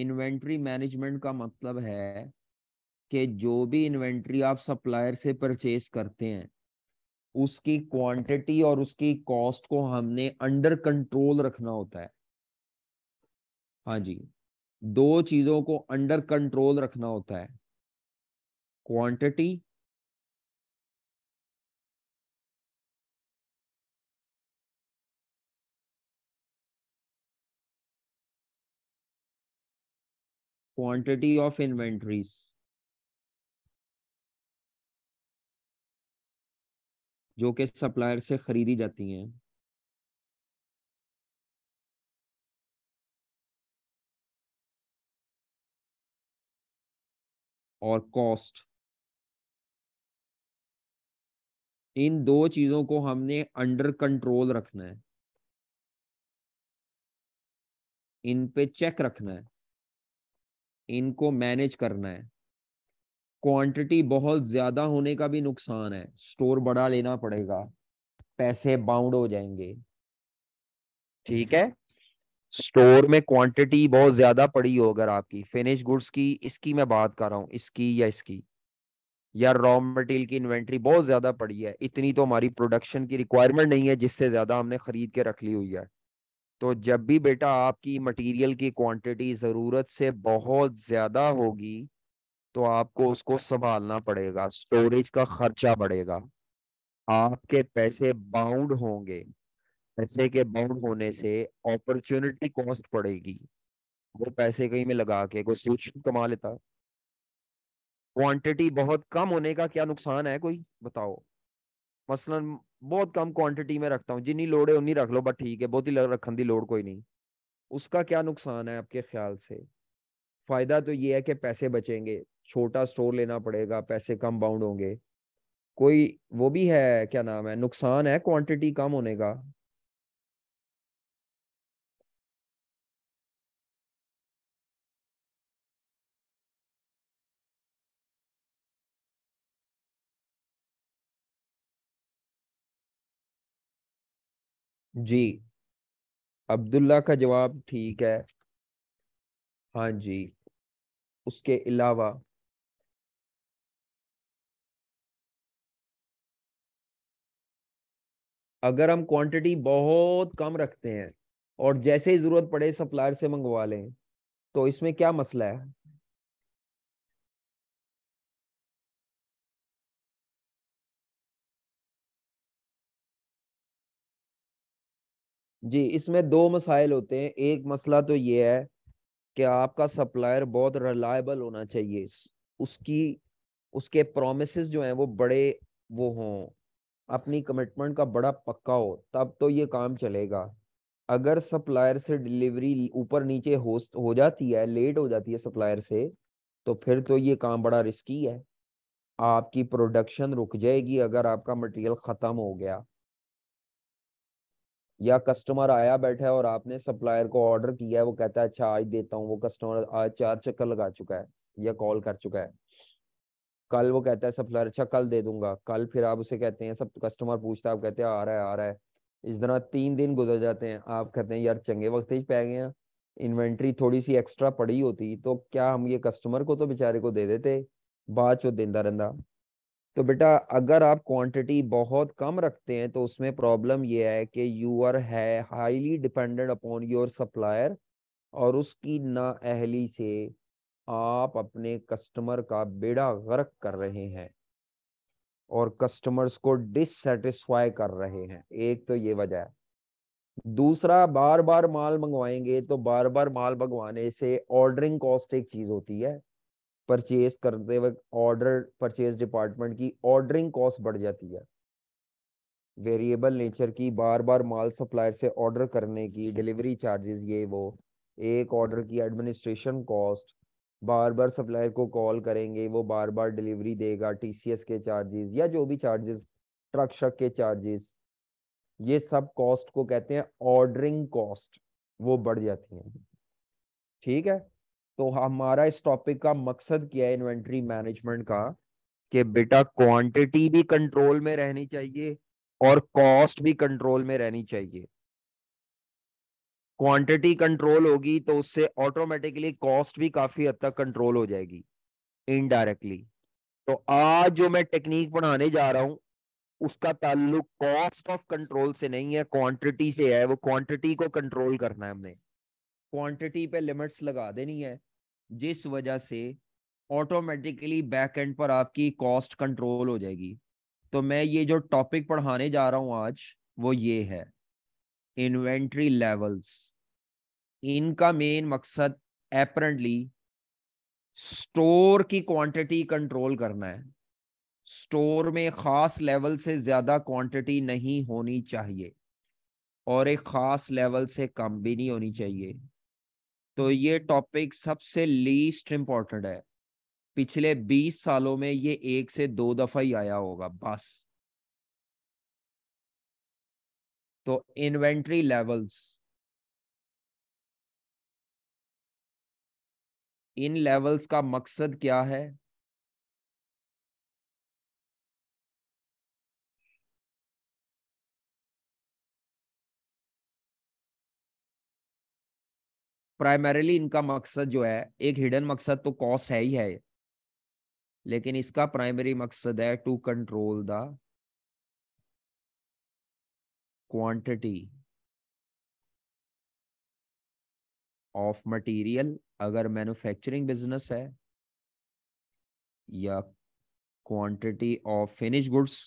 इन्वेंट्री मैनेजमेंट का मतलब है कि जो भी इन्वेंट्री आप सप्लायर से परचेज करते हैं उसकी क्वांटिटी और उसकी कॉस्ट को हमने अंडर कंट्रोल रखना होता है हाँ जी दो चीजों को अंडर कंट्रोल रखना होता है क्वांटिटी quantity of inventories जो कि सप्लायर से खरीदी जाती हैं और कॉस्ट इन दो चीजों को हमने अंडर कंट्रोल रखना है इन पे चेक रखना है इनको मैनेज करना है क्वांटिटी बहुत ज्यादा होने का भी नुकसान है स्टोर बड़ा लेना पड़ेगा पैसे बाउंड हो जाएंगे ठीक है स्टोर में क्वांटिटी बहुत ज्यादा पड़ी हो अगर आपकी फिनिश गुड्स की इसकी मैं बात कर रहा हूँ इसकी या इसकी या रॉ मटेरियल की इन्वेंट्री बहुत ज्यादा पड़ी है इतनी तो हमारी प्रोडक्शन की रिक्वायरमेंट नहीं है जिससे ज्यादा हमने खरीद के रख ली हुई है तो जब भी बेटा आपकी मटेरियल की क्वांटिटी ज़रूरत से बहुत ज़्यादा होगी तो आपको उसको संभालना पड़ेगा स्टोरेज का खर्चा बढ़ेगा आपके पैसे बाउंड होंगे पैसे के बाउंड होने से अपॉर्चुनिटी कॉस्ट पड़ेगी वो पैसे कहीं में लगा के कोई सोच कमा लेता क्वांटिटी बहुत कम होने का क्या नुकसान है कोई बताओ मसलन कम ਕਮ में रखता हूँ ਹੂੰ ਜਿੰਨੀ है उन्नी रख लो बट ठीक है बहुत ही रखने की लड़ कोई नहीं उसका क्या नुकसान है आपके ख्याल से फ़ायदा तो ये है कि पैसे बचेंगे छोटा स्टोर लेना पड़ेगा पैसे कम बाउंड होंगे कोई वो भी है क्या नाम है नुकसान है क्वांटिटी कम होने का जी अब्दुल्ला का जवाब ठीक है हाँ जी उसके अलावा अगर हम क्वांटिटी बहुत कम रखते हैं और जैसे ही जरूरत पड़े सप्लायर से मंगवा लें तो इसमें क्या मसला है जी इसमें दो मसाइल होते हैं एक मसला तो ये है कि आपका सप्लायर बहुत रिलायबल होना चाहिए उसकी उसके प्रोमिस जो हैं वो बड़े वो हों अपनी कमिटमेंट का बड़ा पक्का हो तब तो ये काम चलेगा अगर सप्लायर से डिलीवरी ऊपर नीचे हो हो जाती है लेट हो जाती है सप्लायर से तो फिर तो ये काम बड़ा रिस्की है आपकी प्रोडक्शन रुक जाएगी अगर आपका मटेरियल ख़त्म हो गया या कस्टमर आया बैठा है और आपने सप्लायर को ऑर्डर किया है वो कहता है अच्छा आज देता हूँ वो कस्टमर आज चार चक्कर लगा चुका है या कॉल कर चुका है कल वो कहता है सप्लायर अच्छा कल दे दूंगा कल फिर आप उसे कहते हैं सब कस्टमर पूछता है आप कहते हैं आ रहा है आ रहा है इस तरह तीन दिन गुजर जाते हैं आप कहते हैं यार चंगे वक्त ही पै गए हैं इन्वेंट्री थोड़ी सी एक्स्ट्रा पड़ी होती तो क्या हम ये कस्टमर को तो बेचारे को दे देते बाद चो देता रहता तो बेटा अगर आप क्वांटिटी बहुत कम रखते हैं तो उसमें प्रॉब्लम ये है कि यू आर है highly dependent upon your supplier और उसकी ना अहली से आप अपने कस्टमर का बेड़ा गर्क कर रहे हैं और कस्टमर्स को डिससेटिस्फाई कर रहे हैं एक तो ये वजह है दूसरा बार बार माल मंगवाएंगे तो बार बार माल मंगवाने से ऑर्डरिंग कॉस्ट एक चीज होती है परचेज करते वक्त ऑर्डर परचेज डिपार्टमेंट की ऑर्डरिंग कॉस्ट बढ़ जाती है वेरिएबल नेचर की बार बार माल सप्लायर से ऑर्डर करने की डिलीवरी चार्जेस ये वो एक ऑर्डर की एडमिनिस्ट्रेशन कॉस्ट बार बार सप्लायर को कॉल करेंगे वो बार बार डिलीवरी देगा टीसीएस के चार्जेस या जो भी चार्जेस ट्रक शक के चार्जेस ये सब कॉस्ट को कहते हैं ऑर्डरिंग कॉस्ट वो बढ़ जाती है ठीक है तो हमारा इस टॉपिक का मकसद क्या है इन्वेंट्री मैनेजमेंट का कि बेटा क्वांटिटी भी कंट्रोल में रहनी चाहिए और कॉस्ट भी कंट्रोल में रहनी चाहिए क्वांटिटी कंट्रोल होगी तो उससे ऑटोमेटिकली कॉस्ट भी काफी हद तक कंट्रोल हो जाएगी इनडायरेक्टली तो आज जो मैं टेक्निक पढ़ाने जा रहा हूं उसका ताल्लुक कॉस्ट ऑफ कंट्रोल से नहीं है क्वांटिटी से है वो क्वांटिटी को कंट्रोल करना है हमने क्वांटिटी पे लिमिट्स लगा देनी है जिस वजह से ऑटोमेटिकली बैक एंड पर आपकी कॉस्ट कंट्रोल हो जाएगी तो मैं ये जो टॉपिक पढ़ाने जा रहा हूँ आज वो ये है इन्वेंट्री लेवल्स इनका मेन मकसद एपरेंटली स्टोर की क्वांटिटी कंट्रोल करना है स्टोर में खास लेवल से ज्यादा क्वांटिटी नहीं होनी चाहिए और एक खास लेवल से कम भी नहीं होनी चाहिए तो ये टॉपिक सबसे लीस्ट इम्पॉर्टेंट है पिछले बीस सालों में ये एक से दो दफा ही आया होगा बस तो इन्वेंट्री लेवल्स इन लेवल्स का मकसद क्या है प्राइमरीली इनका मकसद जो है एक हिडन मकसद तो कॉस्ट है ही है लेकिन इसका प्राइमरी मकसद है to control the quantity of material अगर मैन्युफैक्चरिंग बिजनेस है या क्वांटिटी ऑफ फिनिश गुड्स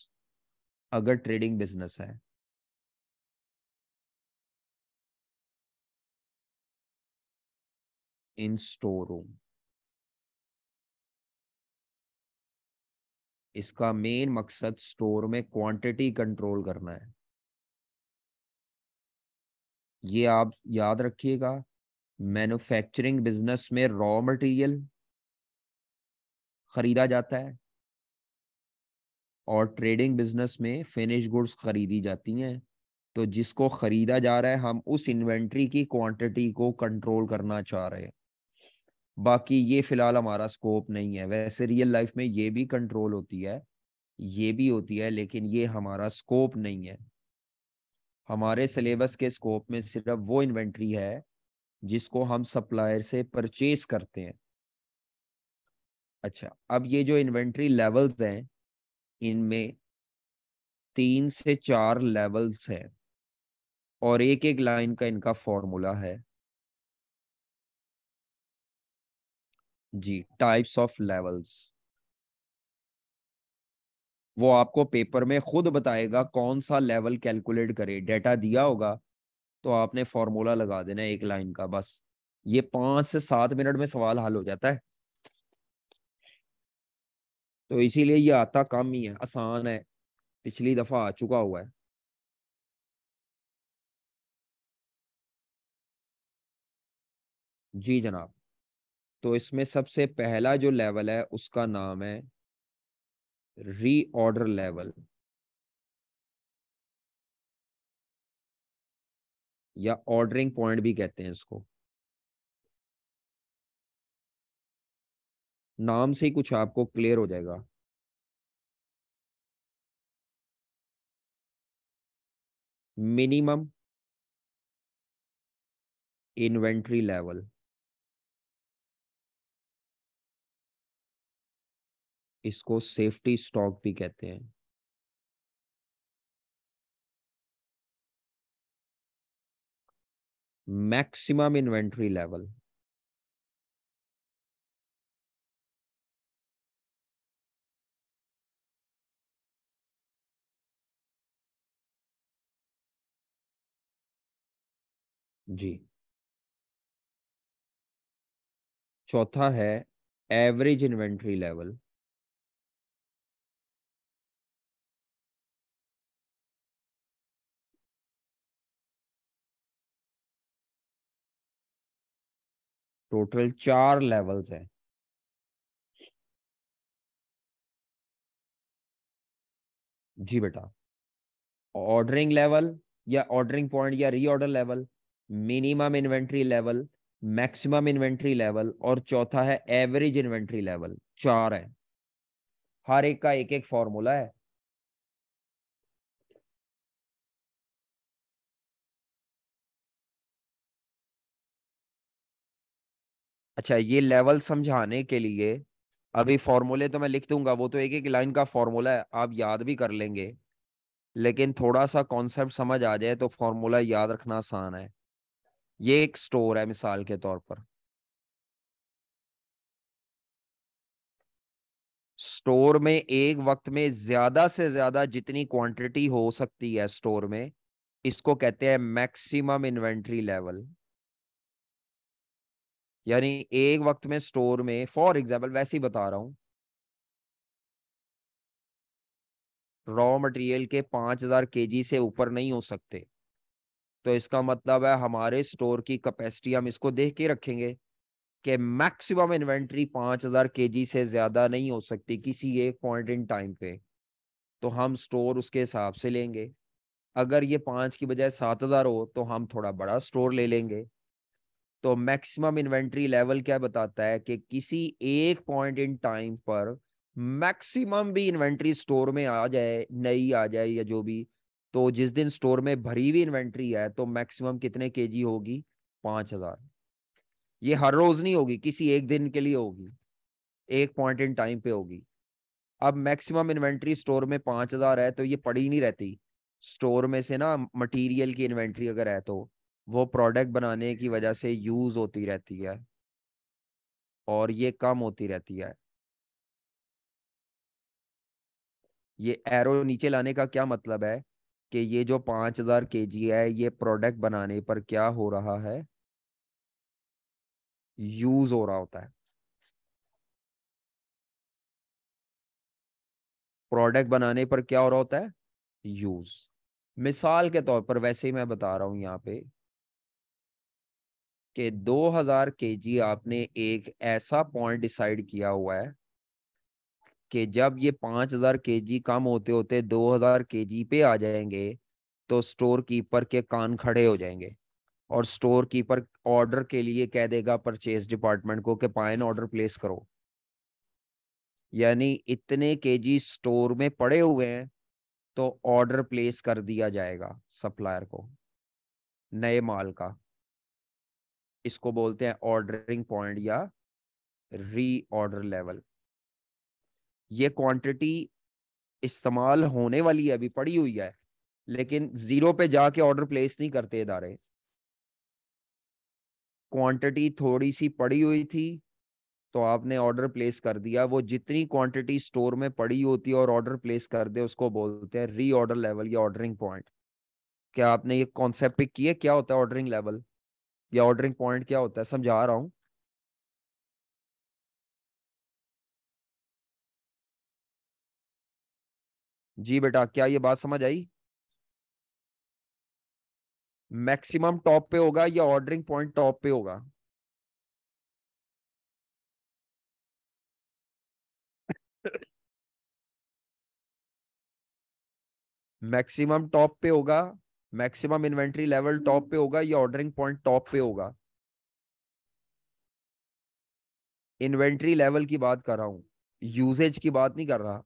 अगर ट्रेडिंग बिजनेस है in storeroom. इसका मेन मकसद स्टोर में क्वांटिटी कंट्रोल करना है ये आप याद रखिएगा मैन्युफैक्चरिंग बिजनेस में रॉ मटेरियल खरीदा जाता है और ट्रेडिंग बिजनेस में फिनिश गुड्स खरीदी जाती हैं तो जिसको खरीदा जा रहा है हम उस इन्वेंट्री की क्वांटिटी को कंट्रोल करना चाह रहे हैं बाकी ये फिलहाल हमारा स्कोप नहीं है वैसे रियल लाइफ में ये भी कंट्रोल होती है ये भी होती है लेकिन ये हमारा स्कोप नहीं है हमारे सिलेबस के स्कोप में सिर्फ वो इन्वेंट्री है जिसको हम सप्लायर से परचेज करते हैं अच्छा अब ये जो इन्वेंट्री लेवल्स हैं इनमें तीन से चार लेवल्स हैं और एक एक लाइन का इनका फॉर्मूला है जी टाइप्स ऑफ लेवल्स वो आपको पेपर में खुद बताएगा कौन सा लेवल कैलकुलेट करे डेटा दिया होगा तो आपने फॉर्मूला लगा देना एक लाइन का बस ये पांच से सात मिनट में सवाल हल हो जाता है तो इसीलिए ये आता कम ही है आसान है पिछली दफा आ चुका हुआ है जी जनाब तो इसमें सबसे पहला जो लेवल है उसका नाम है रीऑर्डर लेवल या ऑर्डरिंग पॉइंट भी कहते हैं इसको नाम से ही कुछ आपको क्लियर हो जाएगा मिनिमम इन्वेंट्री लेवल इसको सेफ्टी स्टॉक भी कहते हैं मैक्सिमम इन्वेंट्री लेवल जी चौथा है एवरेज इन्वेंट्री लेवल टोटल चार लेवल्स हैं जी बेटा ऑर्डरिंग लेवल या ऑर्डरिंग पॉइंट या reorder level minimum inventory level maximum inventory level और चौथा है एवरेज इन्वेंट्री लेवल चार है हर एक का एक एक फॉर्मूला है अच्छा ये लेवल समझाने के लिए अभी फॉर्मूले तो मैं लिख दूंगा वो तो एक एक लाइन का फॉर्मूला है आप याद भी कर लेंगे लेकिन थोड़ा सा कॉन्सेप्ट समझ आ जाए तो फॉर्मूला याद रखना आसान है ये एक स्टोर है मिसाल के तौर पर स्टोर में एक वक्त में ज्यादा से ज्यादा जितनी क्वांटिटी हो सकती है स्टोर में इसको कहते हैं मैक्सिमम इन्वेंट्री लेवल यानी एक वक्त में स्टोर में फॉर एग्जाम्पल वैसे ही बता रहा हूँ रॉ मटेरियल के पांच हजार के से ऊपर नहीं हो सकते तो इसका मतलब है हमारे स्टोर की कैपेसिटी हम इसको देख के रखेंगे कि मैक्सिमम इन्वेंट्री पांच हजार के से ज़्यादा नहीं हो सकती किसी एक पॉइंट इन टाइम पे तो हम स्टोर उसके हिसाब से लेंगे अगर ये पांच की बजाय सात हजार हो तो हम थोड़ा बड़ा स्टोर ले लेंगे तो मैक्सिमम इन्वेंट्री लेवल क्या बताता है कि किसी एक पॉइंट इन टाइम पर मैक्सिमम भी इन्वेंट्री स्टोर में आ जाए नई आ जाए या जो भी तो जिस दिन स्टोर में भरी हुई इन्वेंट्री है तो मैक्सिमम कितने के होगी पांच हजार ये हर रोज नहीं होगी किसी एक दिन के लिए होगी एक पॉइंट इन टाइम पे होगी अब मैक्सिमम इन्वेंट्री स्टोर में पांच हजार है तो ये पड़ी नहीं रहती स्टोर में से ना मटेरियल की इन्वेंट्री अगर है तो वो प्रोडक्ट बनाने की वजह से यूज होती रहती है और ये कम होती रहती है ये एरो नीचे लाने का क्या मतलब है कि ये जो पाँच हजार के जी है ये प्रोडक्ट बनाने पर क्या हो रहा है यूज हो रहा होता है प्रोडक्ट बनाने पर क्या हो रहा होता है यूज मिसाल के तौर पर वैसे ही मैं बता रहा हूँ यहाँ पे कि 2000 हजार आपने एक ऐसा पॉइंट डिसाइड किया हुआ है कि जब ये 5000 हजार के जी कम होते होते 2000 हजार के जी पे आ जाएंगे तो स्टोर कीपर के कान खड़े हो जाएंगे और स्टोर कीपर ऑर्डर के लिए कह देगा परचेज डिपार्टमेंट को कि पाइन ऑर्डर प्लेस करो यानी इतने के जी स्टोर में पड़े हुए हैं तो ऑर्डर प्लेस कर दिया जाएगा सप्लायर को नए माल का इसको बोलते हैं ऑर्डरिंग पॉइंट या री ऑर्डर लेवल ये क्वांटिटी इस्तेमाल होने वाली है अभी पड़ी हुई है लेकिन जीरो पे जाके ऑर्डर प्लेस नहीं करते इधारे क्वांटिटी थोड़ी सी पड़ी हुई थी तो आपने ऑर्डर प्लेस कर दिया वो जितनी क्वांटिटी स्टोर में पड़ी होती है और ऑर्डर प्लेस कर दे उसको बोलते हैं री ऑर्डर लेवल या ऑर्डरिंग पॉइंट क्या आपने ये कॉन्सेप्ट पिक किया क्या होता है ऑर्डरिंग लेवल या ऑर्डरिंग पॉइंट क्या होता है समझा रहा हूँ जी बेटा क्या ये बात समझ आई मैक्सिमम टॉप पे होगा या ऑर्डरिंग पॉइंट टॉप पे होगा मैक्सिमम टॉप पे होगा मैक्सिमम इन्वेंट्री लेवल टॉप पे होगा या ऑर्डरिंग पॉइंट टॉप पे होगा इन्वेंट्री लेवल की बात कर रहा हूं यूजेज की बात नहीं कर रहा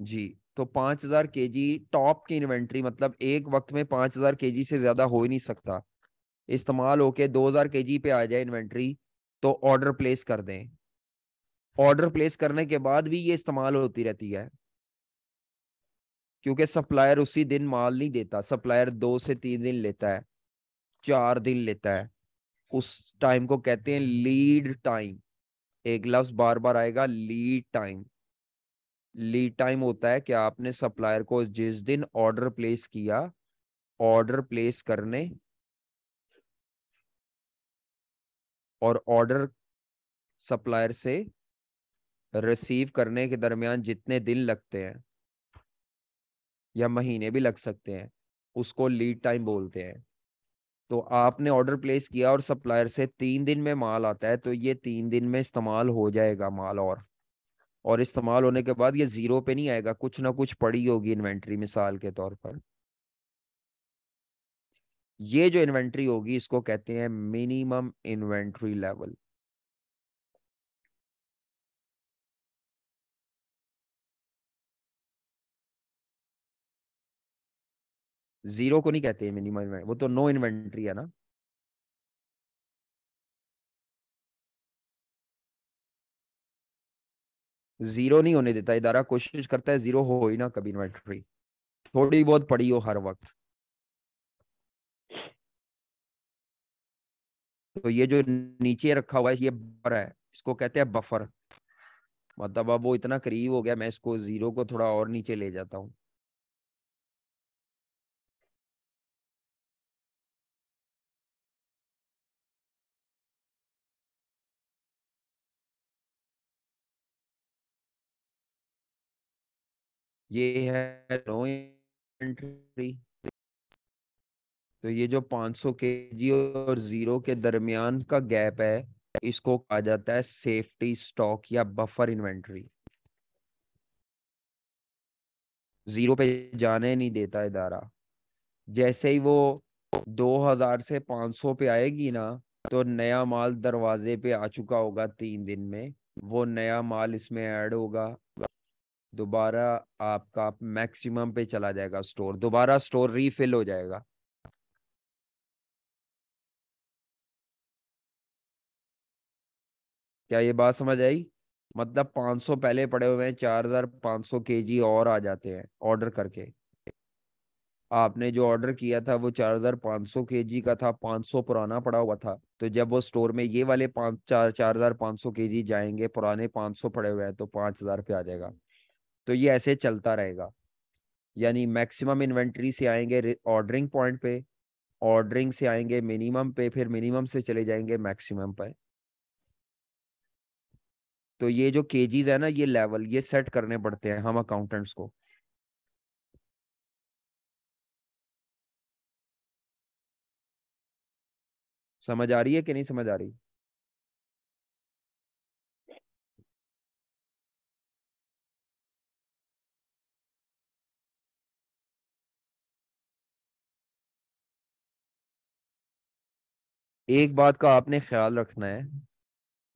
जी तो पांच हजार के जी टॉप की इन्वेंट्री मतलब एक वक्त में पांच हजार के जी से ज्यादा हो ही नहीं सकता इस्तेमाल होके दो हजार के जी पे आ जाए इन्वेंट्री तो ऑर्डर प्लेस कर दें ऑर्डर प्लेस करने के बाद भी ये इस्तेमाल होती रहती है क्योंकि सप्लायर उसी दिन माल नहीं देता सप्लायर दो से तीन दिन लेता है चार दिन लेता है उस टाइम को कहते हैं लीड टाइम एक लफ्ज बार बार आएगा लीड टाइम लीड टाइम होता है कि आपने सप्लायर को जिस दिन ऑर्डर प्लेस किया ऑर्डर प्लेस करने और ऑर्डर सप्लायर से रिसीव करने के दरमियान जितने दिन लगते हैं या महीने भी लग सकते हैं उसको लीड टाइम बोलते हैं तो आपने ऑर्डर प्लेस किया और सप्लायर से तीन दिन में माल आता है तो ये तीन दिन में इस्तेमाल हो जाएगा माल और और इस्तेमाल होने के बाद ये जीरो पे नहीं आएगा कुछ ना कुछ पड़ी होगी इन्वेंट्री मिसाल के तौर पर ये जो इन्वेंट्री होगी इसको कहते हैं मिनिमम इन्वेंट्री लेवल जीरो को नहीं कहते मिनिमम वो तो नो इन्वेंट्री है ना जीरो नहीं होने देता इदारा कोशिश करता है जीरो हो ही ना कभी इन्वेंट्री थोड़ी बहुत पड़ी हो हर वक्त तो ये जो नीचे रखा हुआ है ये बफर है इसको कहते हैं बफर मतलब अब वो इतना करीब हो गया मैं इसको जीरो को थोड़ा और नीचे ले जाता हूँ ये है लो एंट्री तो ये जो 500 सौ के जी और जीरो के दरमियान का गैप है इसको कहा जाता है सेफ्टी स्टॉक या बफर इन्वेंट्री जीरो पे जाने नहीं देता इदारा जैसे ही वो 2000 से 500 पे आएगी ना तो नया माल दरवाजे पे आ चुका होगा तीन दिन में वो नया माल इसमें ऐड होगा दोबारा आपका मैक्सिमम पे चला जाएगा स्टोर दोबारा स्टोर रीफिल हो जाएगा क्या ये बात समझ आई मतलब 500 पहले पड़े हुए हैं 4500 केजी और आ जाते हैं ऑर्डर करके आपने जो ऑर्डर किया था वो 4500 केजी का था 500 पुराना पड़ा हुआ था तो जब वो स्टोर में ये वाले पाँच चार चार हजार पाँच सौ के जी जाएंगे पुराने 500 पड़े हुए हैं तो 5000 पे आ जाएगा तो ये ऐसे चलता रहेगा यानी मैक्सिमम इन्वेंट्री से आएंगे ऑर्डरिंग पॉइंट पे ऑर्डरिंग से आएंगे मिनिमम पे फिर मिनिमम से चले जाएंगे मैक्सिमम पर तो ये जो केजीज है ना ये लेवल ये सेट करने पड़ते हैं हम अकाउंटेंट्स को समझ आ रही है कि नहीं समझ आ रही एक बात का आपने ख्याल रखना है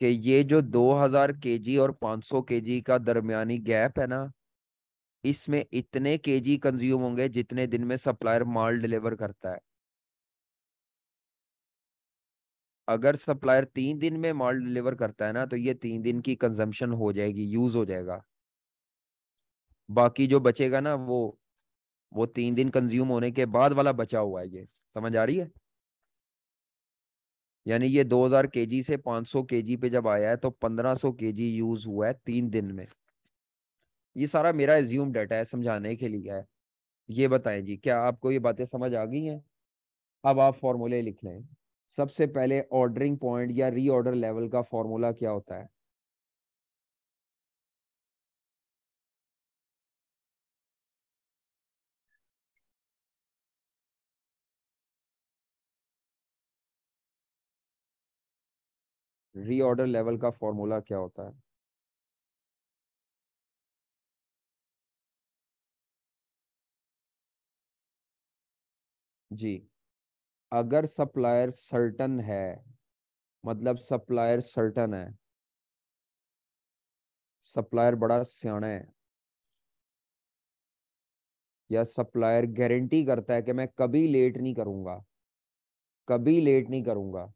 कि ये जो 2000 केजी और 500 केजी का दरमियानी गैप है ना इसमें इतने केजी कंज्यूम होंगे जितने दिन में सप्लायर माल डिलीवर करता है अगर सप्लायर तीन दिन में माल डिलीवर करता है ना तो ये तीन दिन की कंजम्पशन हो जाएगी यूज हो जाएगा बाकी जो बचेगा ना वो वो तीन दिन कंज्यूम होने के बाद वाला बचा हुआ है ये समझ आ रही है यानी ये 2000 केजी से 500 केजी पे जब आया है तो 1500 केजी यूज हुआ है तीन दिन में ये सारा मेरा एज्यूम डाटा है समझाने के लिए है ये बताएं जी क्या आपको ये बातें समझ आ गई हैं अब आप फॉर्मूले लिख लें सबसे पहले ऑर्डरिंग पॉइंट या रीऑर्डर लेवल का फॉर्मूला क्या होता है रीऑर्डर लेवल का फॉर्मूला क्या होता है जी अगर सप्लायर सर्टन है मतलब सप्लायर सर्टन है सप्लायर बड़ा स्याण है या सप्लायर गारंटी करता है कि मैं कभी लेट नहीं करूंगा कभी लेट नहीं करूंगा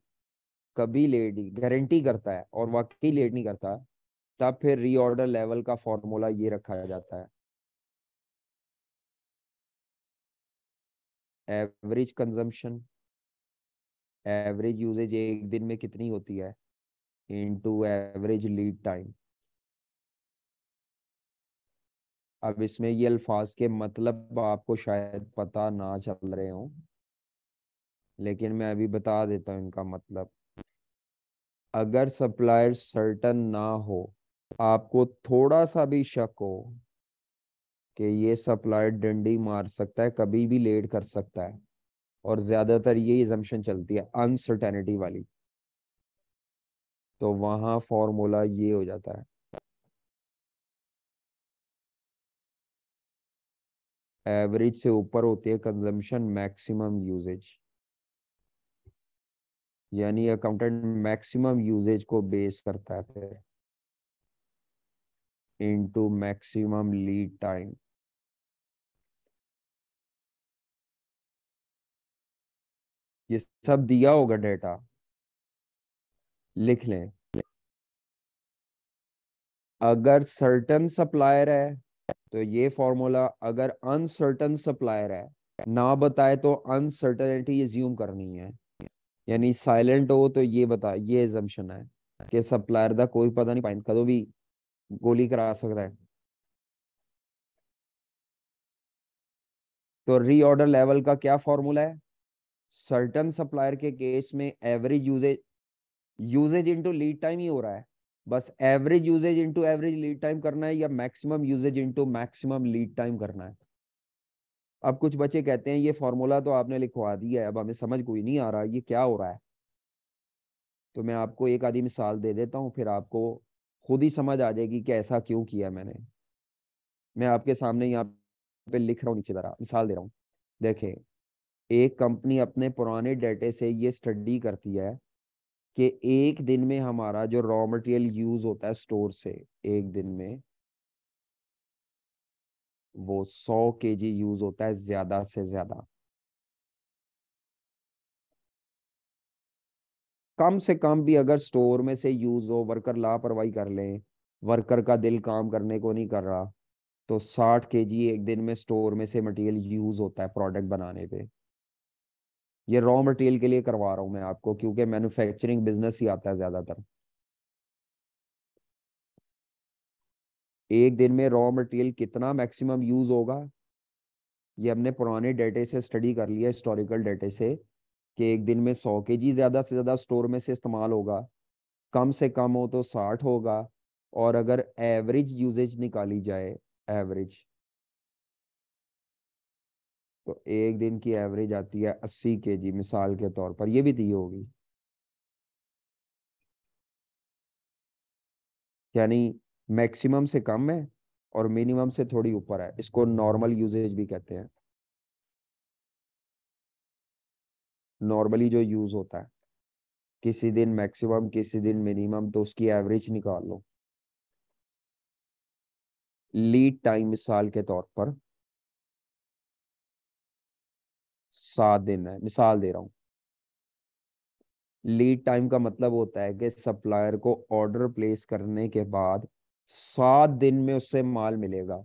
कभी नहीं गारंटी करता है और वाकई लेट नहीं करता तब फिर रीऑर्डर लेवल का फॉर्मूला ये रखा जाता है एवरेज कंजम्पशन एवरेज यूजेज एक दिन में कितनी होती है इनटू एवरेज लीड टाइम अब इसमें ये अल्फाज के मतलब आपको शायद पता ना चल रहे हो लेकिन मैं अभी बता देता हूँ इनका मतलब अगर सप्लायर सर्टन ना हो आपको थोड़ा सा भी शक हो कि ये सप्लायर डंडी मार सकता है कभी भी लेट कर सकता है और ज्यादातर ये एजम्पन चलती है अनसर्टेनिटी वाली तो वहां फॉर्मूला ये हो जाता है एवरेज से ऊपर होती है कंजम्पशन मैक्सिमम यूजेज यानी अकाउंटेंट मैक्सिमम यूजेज को बेस करता है इनटू मैक्सिमम लीड टाइम ये सब दिया होगा डेटा लिख लें अगर सर्टन सप्लायर है तो ये फॉर्मूला अगर अनसर्टन सप्लायर है ना बताए तो अनसर्टनिटी एज्यूम करनी है यानी साइलेंट हो तो ये बता ये एजम्पशन है कि सप्लायर का कोई पता नहीं पाइन कदों भी गोली करा सकता है तो रीऑर्डर लेवल का क्या फॉर्मूला है सर्टन सप्लायर के केस में average usage usage into lead time ही हो रहा है बस average usage into average lead time करना है या maximum usage into maximum lead time करना है अब कुछ बच्चे कहते हैं ये फॉर्मूला तो आपने लिखवा दिया है अब हमें समझ कोई नहीं आ रहा ये क्या हो रहा है तो मैं आपको एक आधी मिसाल दे देता हूँ फिर आपको खुद ही समझ आ जाएगी कि ऐसा क्यों किया मैंने मैं आपके सामने यहाँ पे लिख रहा हूँ नीचे तरह मिसाल दे रहा हूँ देखें एक कंपनी अपने पुराने डेटे से ये स्टडी करती है कि एक दिन में हमारा जो रॉ मटेरियल यूज होता है स्टोर से एक दिन में वो सौ के जी यूज होता है ज्यादा से ज्यादा कम से कम भी अगर स्टोर में से यूज हो वर्कर लापरवाही कर ले वर्कर का दिल काम करने को नहीं कर रहा तो साठ के जी एक दिन में स्टोर में से मटेरियल यूज होता है प्रोडक्ट बनाने पे ये रॉ मटेरियल के लिए करवा रहा हूं मैं आपको क्योंकि मैन्युफैक्चरिंग बिजनेस ही आता है ज्यादातर एक दिन में रॉ मटेरियल कितना मैक्सिमम यूज होगा ये हमने पुराने डेटे से स्टडी कर लिया हिस्टोरिकल डेटे से कि एक दिन में सौ के जी ज़्यादा से ज़्यादा स्टोर में से इस्तेमाल होगा कम से कम हो तो साठ होगा और अगर एवरेज यूजेज निकाली जाए एवरेज तो एक दिन की एवरेज आती है अस्सी के जी मिसाल के तौर पर ये भी दी होगी यानी मैक्सिमम से कम है और मिनिमम से थोड़ी ऊपर है इसको नॉर्मल यूजेज भी कहते हैं नॉर्मली जो यूज होता है किसी दिन मैक्सिमम किसी दिन मिनिमम तो उसकी एवरेज निकाल लो लीड टाइम मिसाल के तौर पर सात दिन है मिसाल दे रहा हूं लीड टाइम का मतलब होता है कि सप्लायर को ऑर्डर प्लेस करने के बाद सात दिन में उससे माल मिलेगा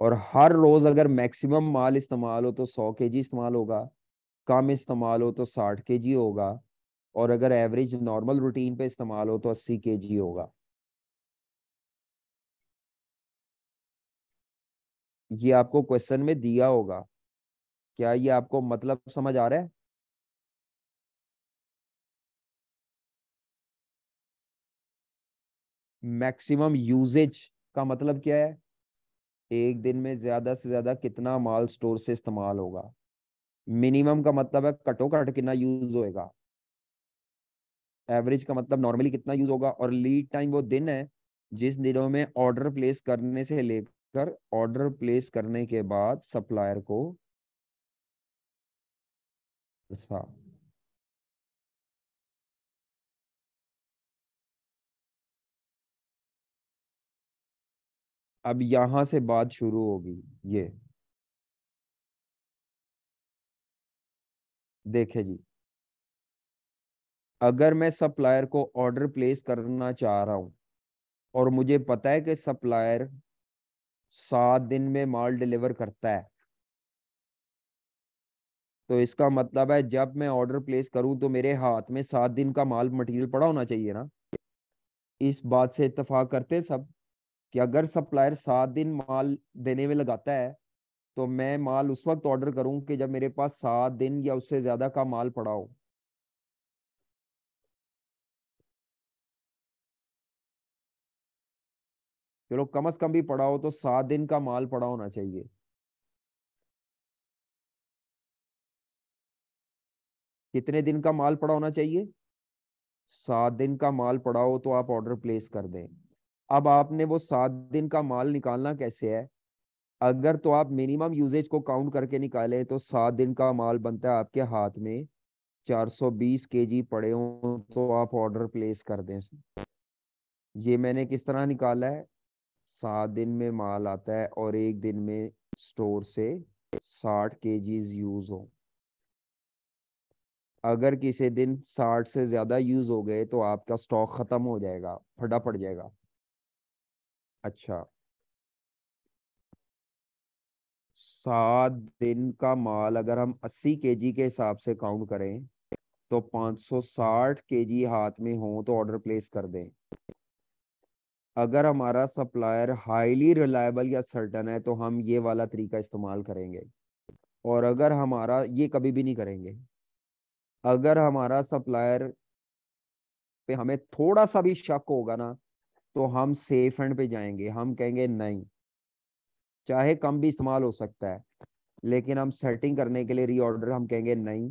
और हर रोज अगर मैक्सिमम माल इस्तेमाल हो तो सौ के जी इस्तेमाल होगा कम इस्तेमाल हो तो साठ के जी होगा और अगर एवरेज नॉर्मल रूटीन पे इस्तेमाल हो तो अस्सी के जी होगा ये आपको क्वेश्चन में दिया होगा क्या ये आपको मतलब समझ आ रहा है मैक्सिमम यूजेज का मतलब क्या है एक दिन में ज्यादा से ज्यादा कितना माल स्टोर से इस्तेमाल होगा मिनिमम का मतलब है कटो कट कितना यूज होएगा एवरेज का मतलब नॉर्मली कितना यूज होगा और लीड टाइम वो दिन है जिस दिनों में ऑर्डर प्लेस करने से लेकर ऑर्डर प्लेस करने के बाद सप्लायर को अच्छा, अब यहां से बात शुरू होगी ये देखे जी अगर मैं सप्लायर को ऑर्डर प्लेस करना चाह रहा हूं और मुझे पता है कि सप्लायर सात दिन में माल डिलीवर करता है तो इसका मतलब है जब मैं ऑर्डर प्लेस करूं तो मेरे हाथ में सात दिन का माल मटेरियल पड़ा होना चाहिए ना इस बात से इतफाक करते सब कि अगर सप्लायर सात दिन माल देने में लगाता है तो मैं माल उस वक्त ऑर्डर करूं कि जब मेरे पास सात दिन या उससे ज्यादा का माल पड़ा हो चलो कम से कम भी पड़ा हो तो सात दिन का माल पड़ा होना चाहिए कितने दिन का माल पड़ा होना चाहिए सात दिन का माल पड़ा हो तो आप ऑर्डर प्लेस कर दें अब आपने वो सात दिन का माल निकालना कैसे है अगर तो आप मिनिमम यूजेज को काउंट करके निकालें तो सात दिन का माल बनता है आपके हाथ में 420 केजी पड़े हों तो आप ऑर्डर प्लेस कर दें ये मैंने किस तरह निकाला है सात दिन में माल आता है और एक दिन में स्टोर से साठ के जीज यूज हो अगर किसी दिन साठ से ज्यादा यूज हो गए तो आपका स्टॉक खत्म हो जाएगा फटा पड़ जाएगा अच्छा सात दिन का माल अगर हम अस्सी के जी के हिसाब से काउंट करें तो सौ साठ के जी हाथ में हो तो ऑर्डर प्लेस कर दें अगर हमारा सप्लायर हाईली रिलायबल या सर्टन है तो हम ये वाला तरीका इस्तेमाल करेंगे और अगर हमारा ये कभी भी नहीं करेंगे अगर हमारा सप्लायर पे हमें थोड़ा सा भी शक होगा ना तो हम सेफ एंड पे जाएंगे हम कहेंगे नहीं चाहे कम भी इस्तेमाल हो सकता है लेकिन हम सेटिंग करने के लिए रीऑर्डर हम कहेंगे नहीं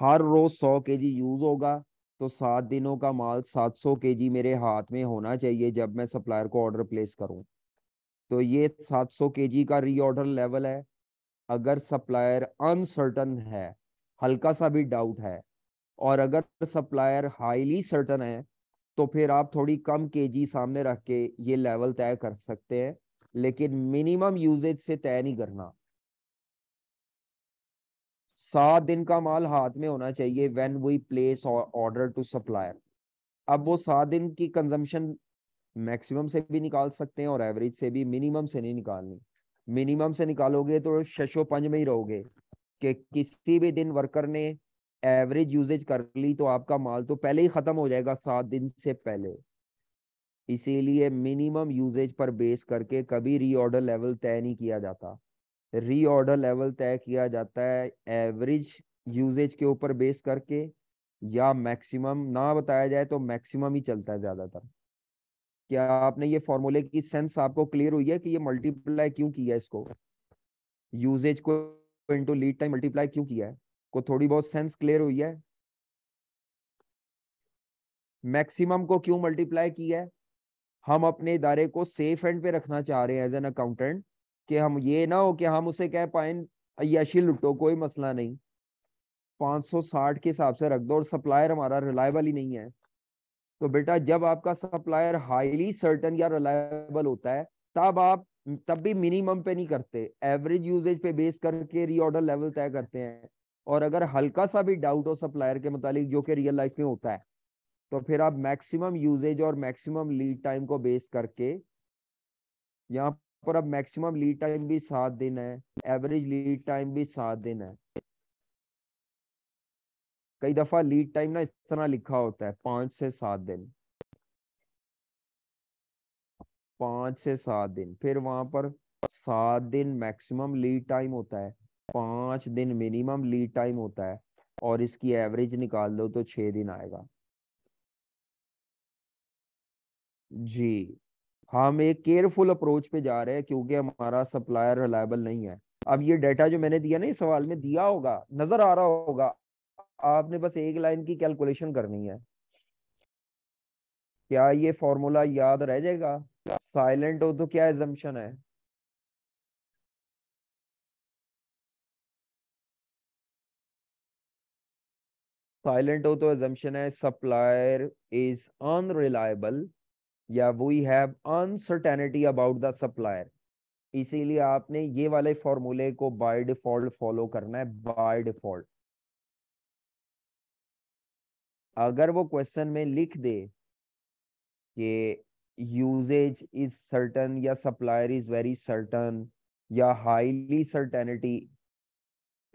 हर रोज सौ के जी यूज होगा तो सात दिनों का माल सात सौ के जी मेरे हाथ में होना चाहिए जब मैं सप्लायर को ऑर्डर प्लेस करूं तो ये सात सौ के जी का रीऑर्डर लेवल है अगर सप्लायर अनसर्टन है हल्का सा भी डाउट है और अगर सप्लायर हाईली सर्टन है तो फिर आप थोड़ी कम के सामने रख के ये लेवल तय कर सकते हैं लेकिन मिनिमम यूजेज से तय नहीं करना सात दिन का माल हाथ में होना चाहिए when we place order to supplier अब वो सात दिन की कंजम्पशन मैक्सिमम से भी निकाल सकते हैं और एवरेज से भी मिनिमम से नहीं निकालनी मिनिमम से निकालोगे तो शशो पंज में ही रहोगे कि किसी भी दिन वर्कर ने एवरेज यूजेज कर ली तो आपका माल तो पहले ही खत्म हो जाएगा सात दिन से पहले इसीलिए मिनिमम यूजेज पर बेस करके कभी रीऑर्डर लेवल तय नहीं किया जाता रीऑर्डर लेवल तय किया जाता है एवरेज यूजेज के ऊपर बेस करके या मैक्सिमम ना बताया जाए तो मैक्सिमम ही चलता है ज्यादातर क्या आपने ये फॉर्मूले की सेंस आपको क्लियर हुई है कि ये मल्टीप्लाई क्यों किया इसको यूजेज को इनटू लीड टाइम मल्टीप्लाई क्यों किया है को थोड़ी बहुत सेंस क्लियर हुई है मैक्सिमम को क्यों मल्टीप्लाई किया है हम अपने इदारे को सेफ एंड पे रखना चाह रहे हैं एज एन अकाउंटेंट कि हम ये ना हो कि हम उसे कह पाए अयाशी लुटो कोई मसला नहीं 560 के हिसाब से रख दो और सप्लायर हमारा रिलायबल ही नहीं है तो बेटा जब आपका सप्लायर हाईली सर्टन या रिलायबल होता है तब आप तब भी मिनिमम पे नहीं करते एवरेज यूजेज पे बेस करके रीऑर्डर लेवल तय करते हैं और अगर हल्का सा भी डाउट हो सप्लायर के मुतालिक जो कि रियल लाइफ में होता है तो फिर आप मैक्सिमम यूजेज और मैक्सिमम लीड टाइम को बेस करके यहाँ पर अब मैक्सिमम लीड टाइम भी सात दिन है एवरेज लीड टाइम भी सात दिन है कई दफा लीड टाइम ना इस तरह लिखा होता है पांच से सात दिन पांच से सात दिन फिर वहां पर सात दिन मैक्सिमम लीड टाइम होता है पांच दिन मिनिमम लीड टाइम होता है और इसकी एवरेज निकाल दो तो छह दिन आएगा जी हम एक केयरफुल अप्रोच पे जा रहे हैं क्योंकि हमारा सप्लायर रिलायबल नहीं है अब ये डेटा जो मैंने दिया ना इस सवाल में दिया होगा नजर आ रहा होगा आपने बस एक लाइन की कैलकुलेशन करनी है क्या ये फॉर्मूला याद रह जाएगा साइलेंट हो तो क्या एजम्पन है साइलेंट हो तो एजम्पन है सप्लायर इज अनरिलायबल या we have uncertainty about the supplier इसीलिए आपने ये वाले फॉर्मूले को बाय डिफॉल्ट फॉलो करना है बाय डिफॉल्ट अगर वो क्वेश्चन में लिख दे कि यूजेज इज सर्टन या सप्लायर इज वेरी सर्टन या हाईली सर्टेनिटी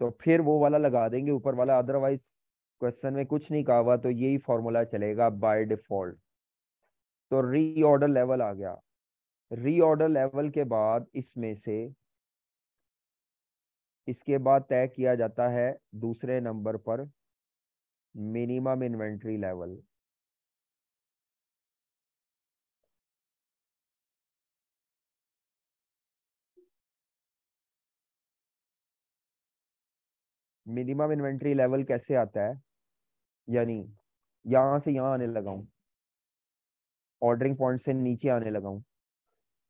तो फिर वो वाला लगा देंगे ऊपर वाला अदरवाइज क्वेश्चन में कुछ नहीं कहा हुआ तो यही फॉर्मूला चलेगा बाय डिफॉल्ट तो रीऑर्डर लेवल आ गया रीऑर्डर लेवल के बाद इसमें से इसके बाद तय किया जाता है दूसरे नंबर पर minimum inventory level minimum inventory level कैसे आता है यानी यहाँ से यहाँ आने लगा हूँ ऑर्डरिंग पॉइंट से नीचे आने लगा हूँ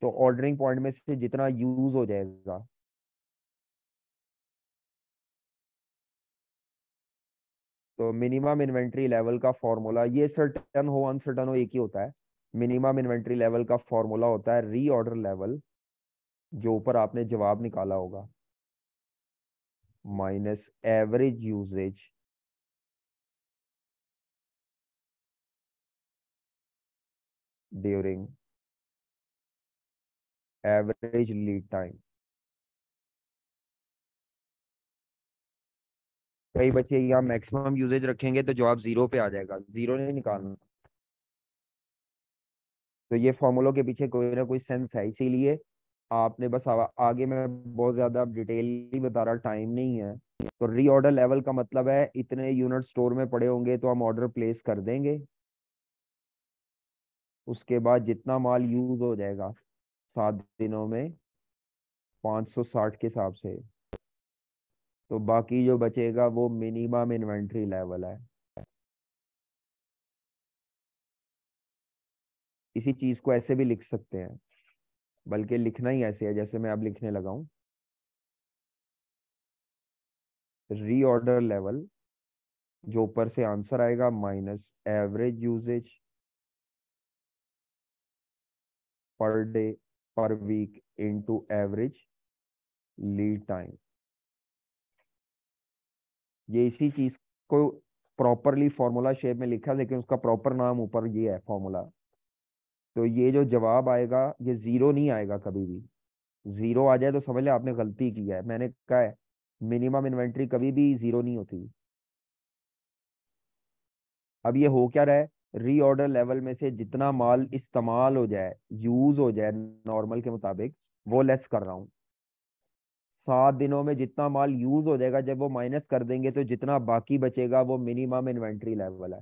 तो ऑर्डरिंग पॉइंट में से जितना यूज हो जाएगा तो मिनिमम इन्वेंट्री लेवल का फॉर्मूला ये सर्टन हो अनसर्टन हो एक ही होता है मिनिमम इन्वेंट्री लेवल का फॉर्मूला होता है रीऑर्डर लेवल जो ऊपर आपने जवाब निकाला होगा minus average usage during average lead time कई बच्चे यहाँ मैक्सिमम यूजेज रखेंगे तो जवाब जीरो पे आ जाएगा जीरो नहीं निकालना तो ये फॉर्मूलों के पीछे कोई ना कोई सेंस है इसीलिए आपने बस आगे मैं बहुत ज्यादा ही बता रहा टाइम नहीं है तो रीऑर्डर लेवल का मतलब है इतने यूनिट स्टोर में पड़े होंगे तो हम ऑर्डर प्लेस कर देंगे उसके बाद जितना माल यूज हो जाएगा सात दिनों में 560 के हिसाब से तो बाकी जो बचेगा वो मिनिमम इन्वेंट्री लेवल है इसी चीज को ऐसे भी लिख सकते हैं बल्कि लिखना ही ऐसे है जैसे मैं अब लिखने लगा री रीऑर्डर लेवल जो ऊपर से आंसर आएगा minus average usage per day per week into average lead time ये इसी चीज को प्रॉपरली फॉर्मूला शेप में लिखा लेकिन उसका प्रॉपर नाम ऊपर ये है फॉर्मूला तो ये जो जवाब आएगा ये जीरो नहीं आएगा कभी भी जीरो आ जाए तो समझ लें आपने गलती की है मैंने कहा है मिनिमम इन्वेंट्री कभी भी जीरो नहीं होती अब ये हो क्या रहा है रीऑर्डर लेवल में से जितना माल इस्तेमाल हो जाए यूज हो जाए नॉर्मल के मुताबिक वो लेस कर रहा हूँ सात दिनों में जितना माल यूज हो जाएगा जब वो माइनस कर देंगे तो जितना बाकी बचेगा वो मिनिमम इन्वेंट्री लेवल है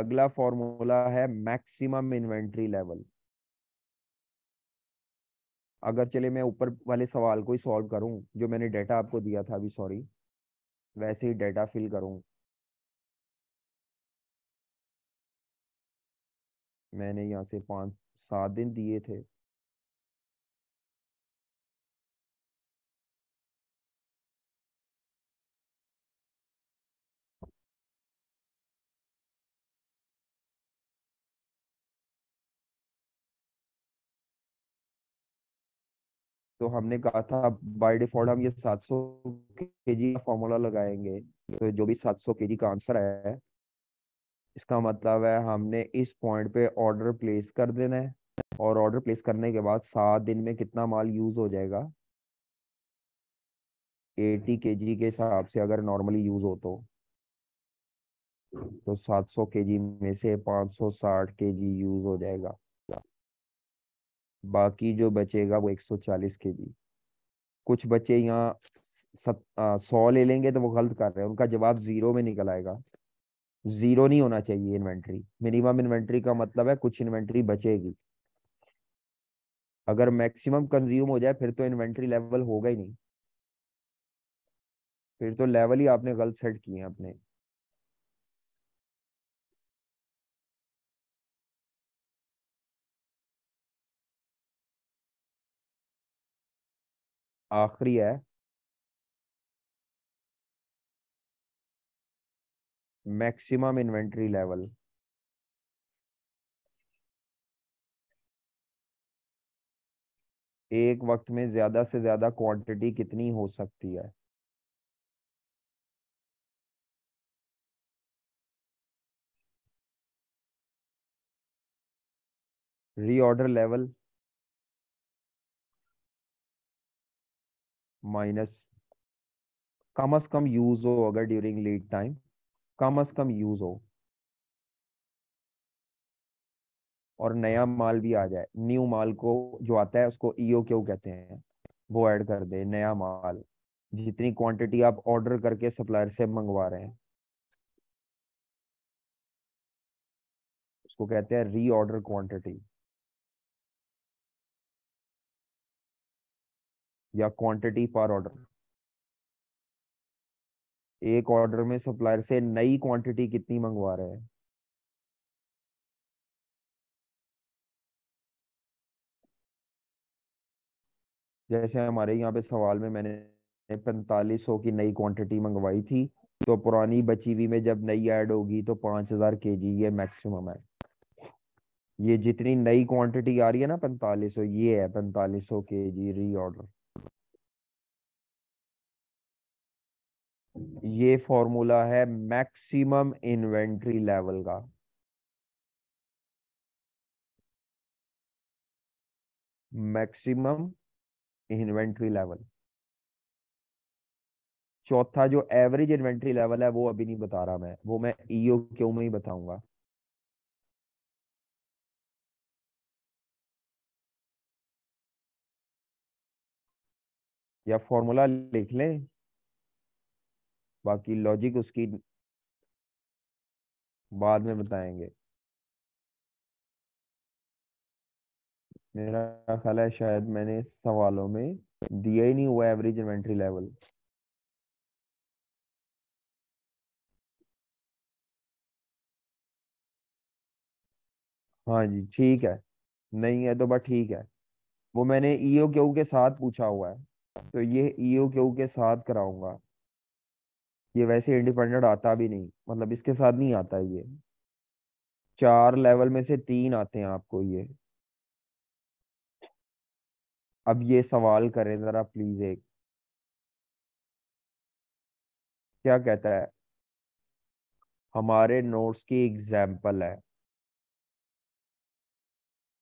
अगला फॉर्मूला है मैक्सिमम इन्वेंट्री लेवल अगर चले मैं ऊपर वाले सवाल को ही सॉल्व करूं जो मैंने डेटा आपको दिया था अभी सॉरी वैसे ही डेटा फिल करूं मैंने यहाँ से पाँच सात दिन दिए थे तो हमने कहा था बाय डिफॉल्ट हम ये 700 केजी का फॉर्मूला लगाएंगे तो जो भी 700 केजी का आंसर आया है इसका मतलब है हमने इस पॉइंट पे ऑर्डर प्लेस कर देना है और ऑर्डर प्लेस करने के बाद सात दिन में कितना माल यूज हो जाएगा 80 केजी के हिसाब से अगर नॉर्मली यूज हो तो तो 700 केजी में से 560 केजी यूज हो जाएगा बाकी जो बचेगा वो 140 के बी कुछ बच्चे यहाँ सौ ले लेंगे तो वो गलत कर रहे हैं उनका जवाब जीरो में निकल आएगा जीरो नहीं होना चाहिए इन्वेंट्री मिनिमम इन्वेंट्री का मतलब है कुछ इन्वेंट्री बचेगी अगर मैक्सिमम कंज्यूम हो जाए फिर तो इन्वेंट्री लेवल होगा ही नहीं फिर तो लेवल ही आपने गलत सेट किए हैं अपने आखिरी है मैक्सिमम इन्वेंट्री लेवल एक वक्त में ज्यादा से ज्यादा क्वांटिटी कितनी हो सकती है रीऑर्डर लेवल माइनस कम अज कम यूज हो अगर ड्यूरिंग लेट टाइम कम अज कम यूज हो और नया माल भी आ जाए न्यू माल को जो आता है उसको ईओ e क्यू कहते हैं वो ऐड कर दे नया माल जितनी क्वांटिटी आप ऑर्डर करके सप्लायर से मंगवा रहे हैं उसको कहते हैं रीऑर्डर क्वांटिटी या क्वांटिटी पर ऑर्डर एक ऑर्डर में सप्लायर से नई क्वांटिटी कितनी मंगवा रहे हैं जैसे हमारे यहाँ पे सवाल में मैंने पैंतालीस सौ की नई क्वांटिटी मंगवाई थी तो पुरानी बची हुई में जब नई ऐड होगी तो पांच हजार के जी ये मैक्सिमम है ये जितनी नई क्वांटिटी आ रही है ना पैंतालीस सौ ये है पैंतालीस सौ के जी री ऑर्डर ये फॉर्मूला है मैक्सिमम इन्वेंट्री लेवल का मैक्सिमम इन्वेंट्री लेवल चौथा जो एवरेज इन्वेंट्री लेवल है वो अभी नहीं बता रहा मैं वो मैं ईओ क्यों में ही बताऊंगा या फॉर्मूला लिख लें बाकी लॉजिक उसकी बाद में बताएंगे मेरा ख्याल है शायद मैंने सवालों में दिया ही नहीं हुआ एवरेज इन्वेंट्री लेवल हाँ जी ठीक है नहीं है तो बस ठीक है वो मैंने ईओ e क्यू के साथ पूछा हुआ है तो ये ईओ e क्यू के साथ कराऊंगा ये वैसे इंडिपेंडेंट आता भी नहीं मतलब इसके साथ नहीं आता ये चार लेवल में से तीन आते हैं आपको ये अब ये सवाल करें जरा प्लीज एक क्या कहता है हमारे नोट्स की एग्जाम्पल है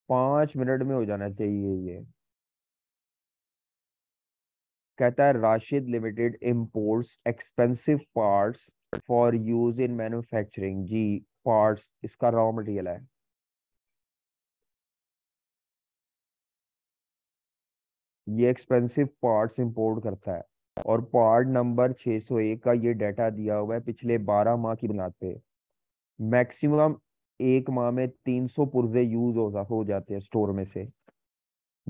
पांच मिनट में हो जाना चाहिए ये कहता है Rashid limited import expensive parts for use in manufacturing जी पार्ट्स इसका रॉ मटेरियल है ये एक्सपेंसिव पार्ट्स इंपोर्ट करता है और पार्ट नंबर 601 का ये डाटा दिया हुआ है पिछले 12 माह की बनाते पे मैक्सिमम एक माह में 300 पुर्जे यूज हो जाते हैं स्टोर में से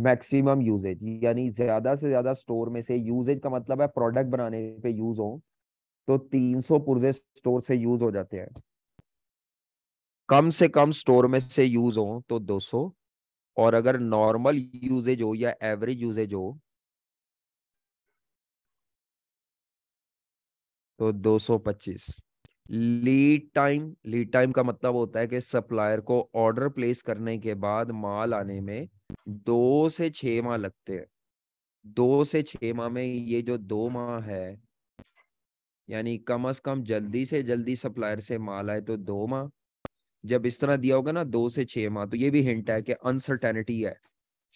मैक्सिमम यूजेज यानी ज्यादा से ज्यादा स्टोर में से यूजेज का मतलब है प्रोडक्ट बनाने पे यूज हो तो 300 पुर्जे स्टोर से यूज हो जाते हैं कम से कम स्टोर में से यूज हो तो 200 और अगर नॉर्मल यूजेज हो या एवरेज यूजेज हो तो 225 लीड टाइम लीड टाइम का मतलब होता है कि सप्लायर को ऑर्डर प्लेस करने के बाद माल आने में दो से छ माह लगते हैं दो से छ माह में ये जो दो माह है यानी कम अज कम जल्दी से जल्दी सप्लायर से माल आए तो दो माह जब इस तरह दिया होगा ना दो से छ माह तो ये भी हिंट है कि अनसर्टेनिटी है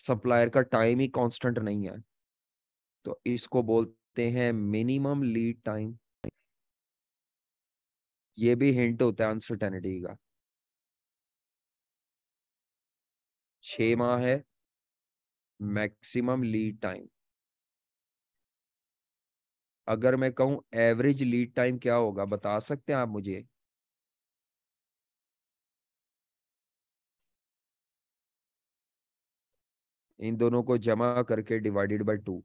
सप्लायर का टाइम ही कांस्टेंट नहीं है तो इसको बोलते हैं मिनिमम लीड टाइम ये भी हिंट होता है अनसर्टेनिटी का छ माह है मैक्सिमम लीड टाइम अगर मैं कहूं एवरेज लीड टाइम क्या होगा बता सकते हैं आप मुझे इन दोनों को जमा करके divided by two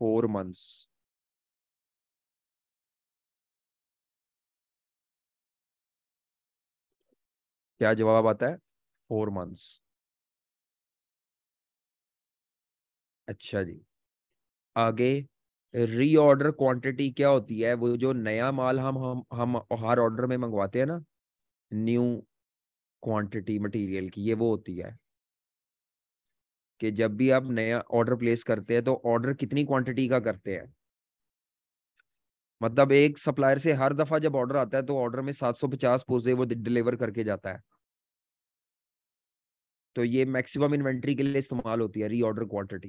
four months क्या जवाब आता है फोर मंथ्स अच्छा जी आगे रीऑर्डर क्वांटिटी क्या होती है वो जो नया माल हम हम हम हर ऑर्डर में मंगवाते हैं ना न्यू क्वांटिटी मटेरियल की ये वो होती है कि जब भी आप नया ऑर्डर प्लेस करते हैं तो ऑर्डर कितनी क्वांटिटी का करते हैं मतलब एक सप्लायर से हर दफा जब ऑर्डर आता है तो ऑर्डर में 750 सौ पोजे वो डिलीवर करके जाता है तो ये मैक्सिमम इन्वेंट्री के लिए इस्तेमाल होती है रीऑर्डर क्वांटिटी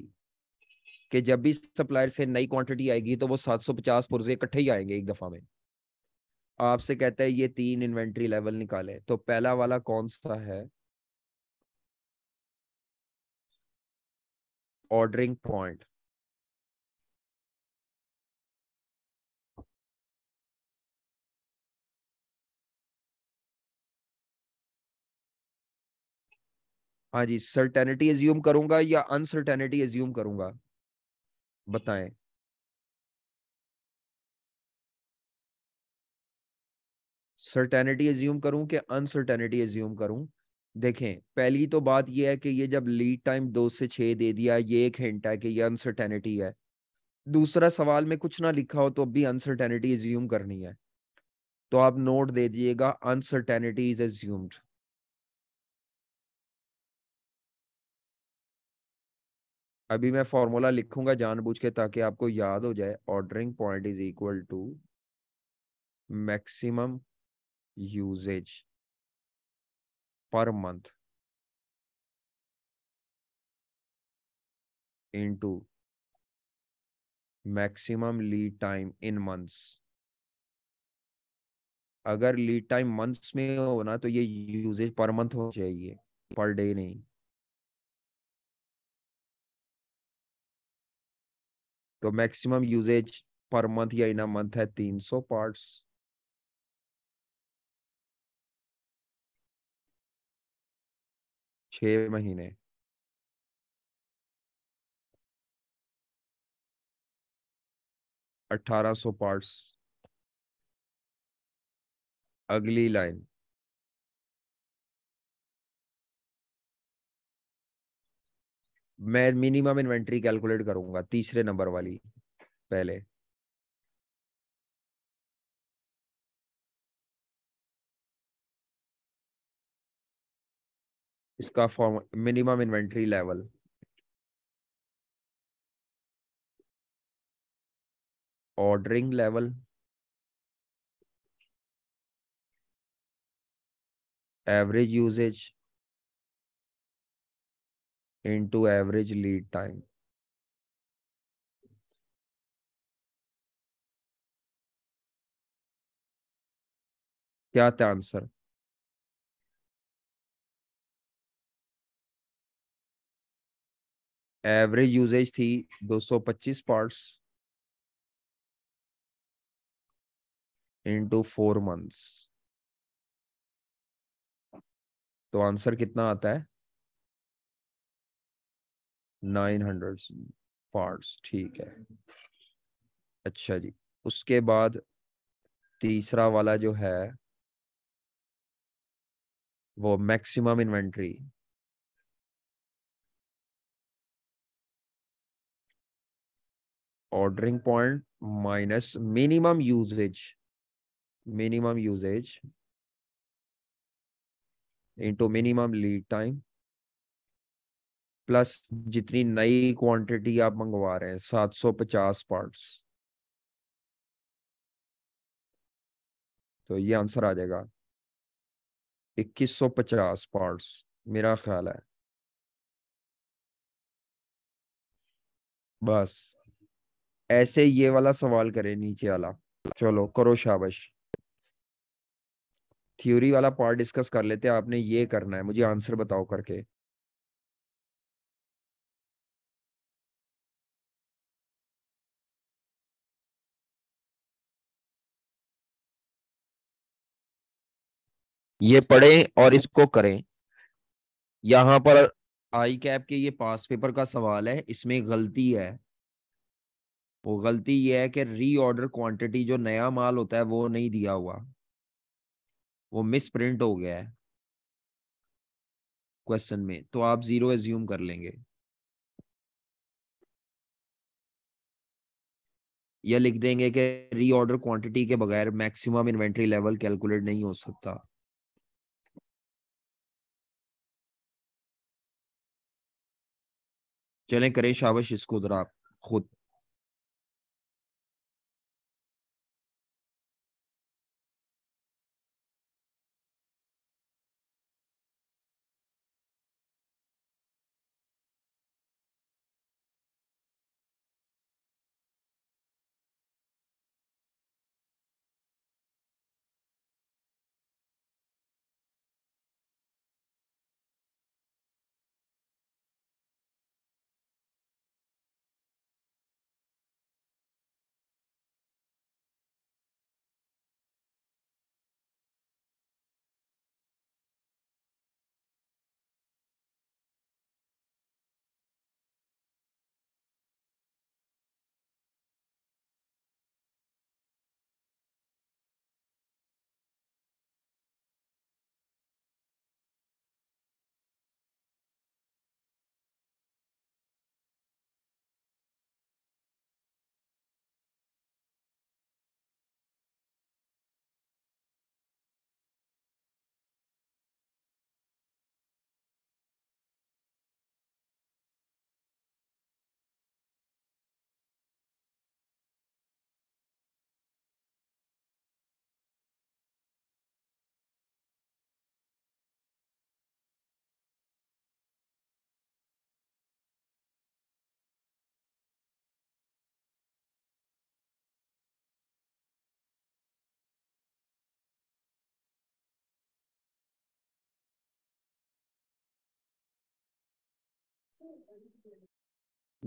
कि जब भी सप्लायर से नई क्वांटिटी आएगी तो वो 750 पुर्जे इकट्ठे ही आएंगे एक दफ़ा में आपसे कहता है ये तीन इन्वेंट्री लेवल निकाले तो पहला वाला कौन सा है ऑर्डरिंग पॉइंट हाँ जी सर्टेनिटी एज्यूम करूंगा या अनसर्टेनिटी एज्यूम करूंगा बताएं सर्टेनिटी एज्यूम करूं कि अनसर्टेनिटी एज्यूम करूं देखें पहली तो बात यह है कि ये जब लीड टाइम दो से छ दे दिया ये एक हिंट है कि ये अनसर्टेनिटी है दूसरा सवाल में कुछ ना लिखा हो तो भी अनसर्टेनिटी एज्यूम करनी है तो आप नोट दे दिएगा अनसर्टेनिटी इज एज्यूम्ड अभी मैं फॉर्मूला लिखूंगा जानबूझ के ताकि आपको याद हो जाए ordering point is equal to maximum usage per month into maximum lead time in months अगर लीड टाइम मंथ्स में हो ना तो ये यूजेज पर मंथ हो चाहिए पर डे नहीं तो मैक्सिमम यूजेज पर मंथ या इन अ मंथ है 300 पार्ट्स छ महीने अठारह सौ पार्ट्स अगली लाइन मैं मिनिमम इन्वेंट्री कैलकुलेट करूंगा तीसरे नंबर वाली पहले इसका form minimum inventory level ordering level average usage into average lead time. क्या था आंसर एवरेज यूजेज थी 225 पार्ट्स इनटू फोर मंथ्स तो आंसर कितना आता है नाइन हंड्रेड पार्ट ठीक है अच्छा जी उसके बाद तीसरा वाला जो है वो maximum inventory ordering point minus minimum usage minimum usage into minimum lead time plus जितनी नई क्वांटिटी आप मंगवा रहे हैं 750 पार्ट्स तो ये आंसर आ जाएगा 2150 पार्ट्स मेरा ख्याल है बस ऐसे ये वाला सवाल करें नीचे वाला चलो करो शाबाश थ्योरी वाला पार्ट डिस्कस कर लेते हैं आपने ये करना है मुझे आंसर बताओ करके ये पढ़ें और इसको करें यहाँ पर आई कैप के ये पास पेपर का सवाल है इसमें गलती है वो गलती ये है कि रीऑर्डर क्वांटिटी जो नया माल होता है वो नहीं दिया हुआ वो मिस प्रिंट हो गया है क्वेश्चन में तो आप जीरो एज्यूम कर लेंगे या लिख देंगे कि रीऑर्डर क्वांटिटी के बगैर मैक्सिमम इन्वेंट्री लेवल कैलकुलेट नहीं हो सकता चलें करें शाबाश इसको जरा खुद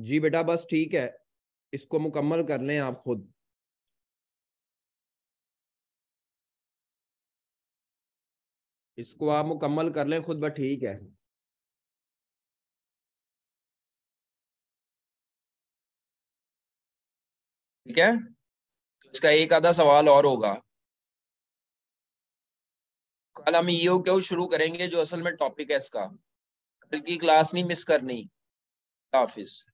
जी बेटा बस ठीक है इसको मुकम्मल कर लें आप खुद इसको आप मुकम्मल कर लें खुद बस ठीक है ठीक है इसका एक आधा सवाल और होगा कल हम ईओ क्यों शुरू करेंगे जो असल में टॉपिक है इसका कल की क्लास नहीं मिस करनी office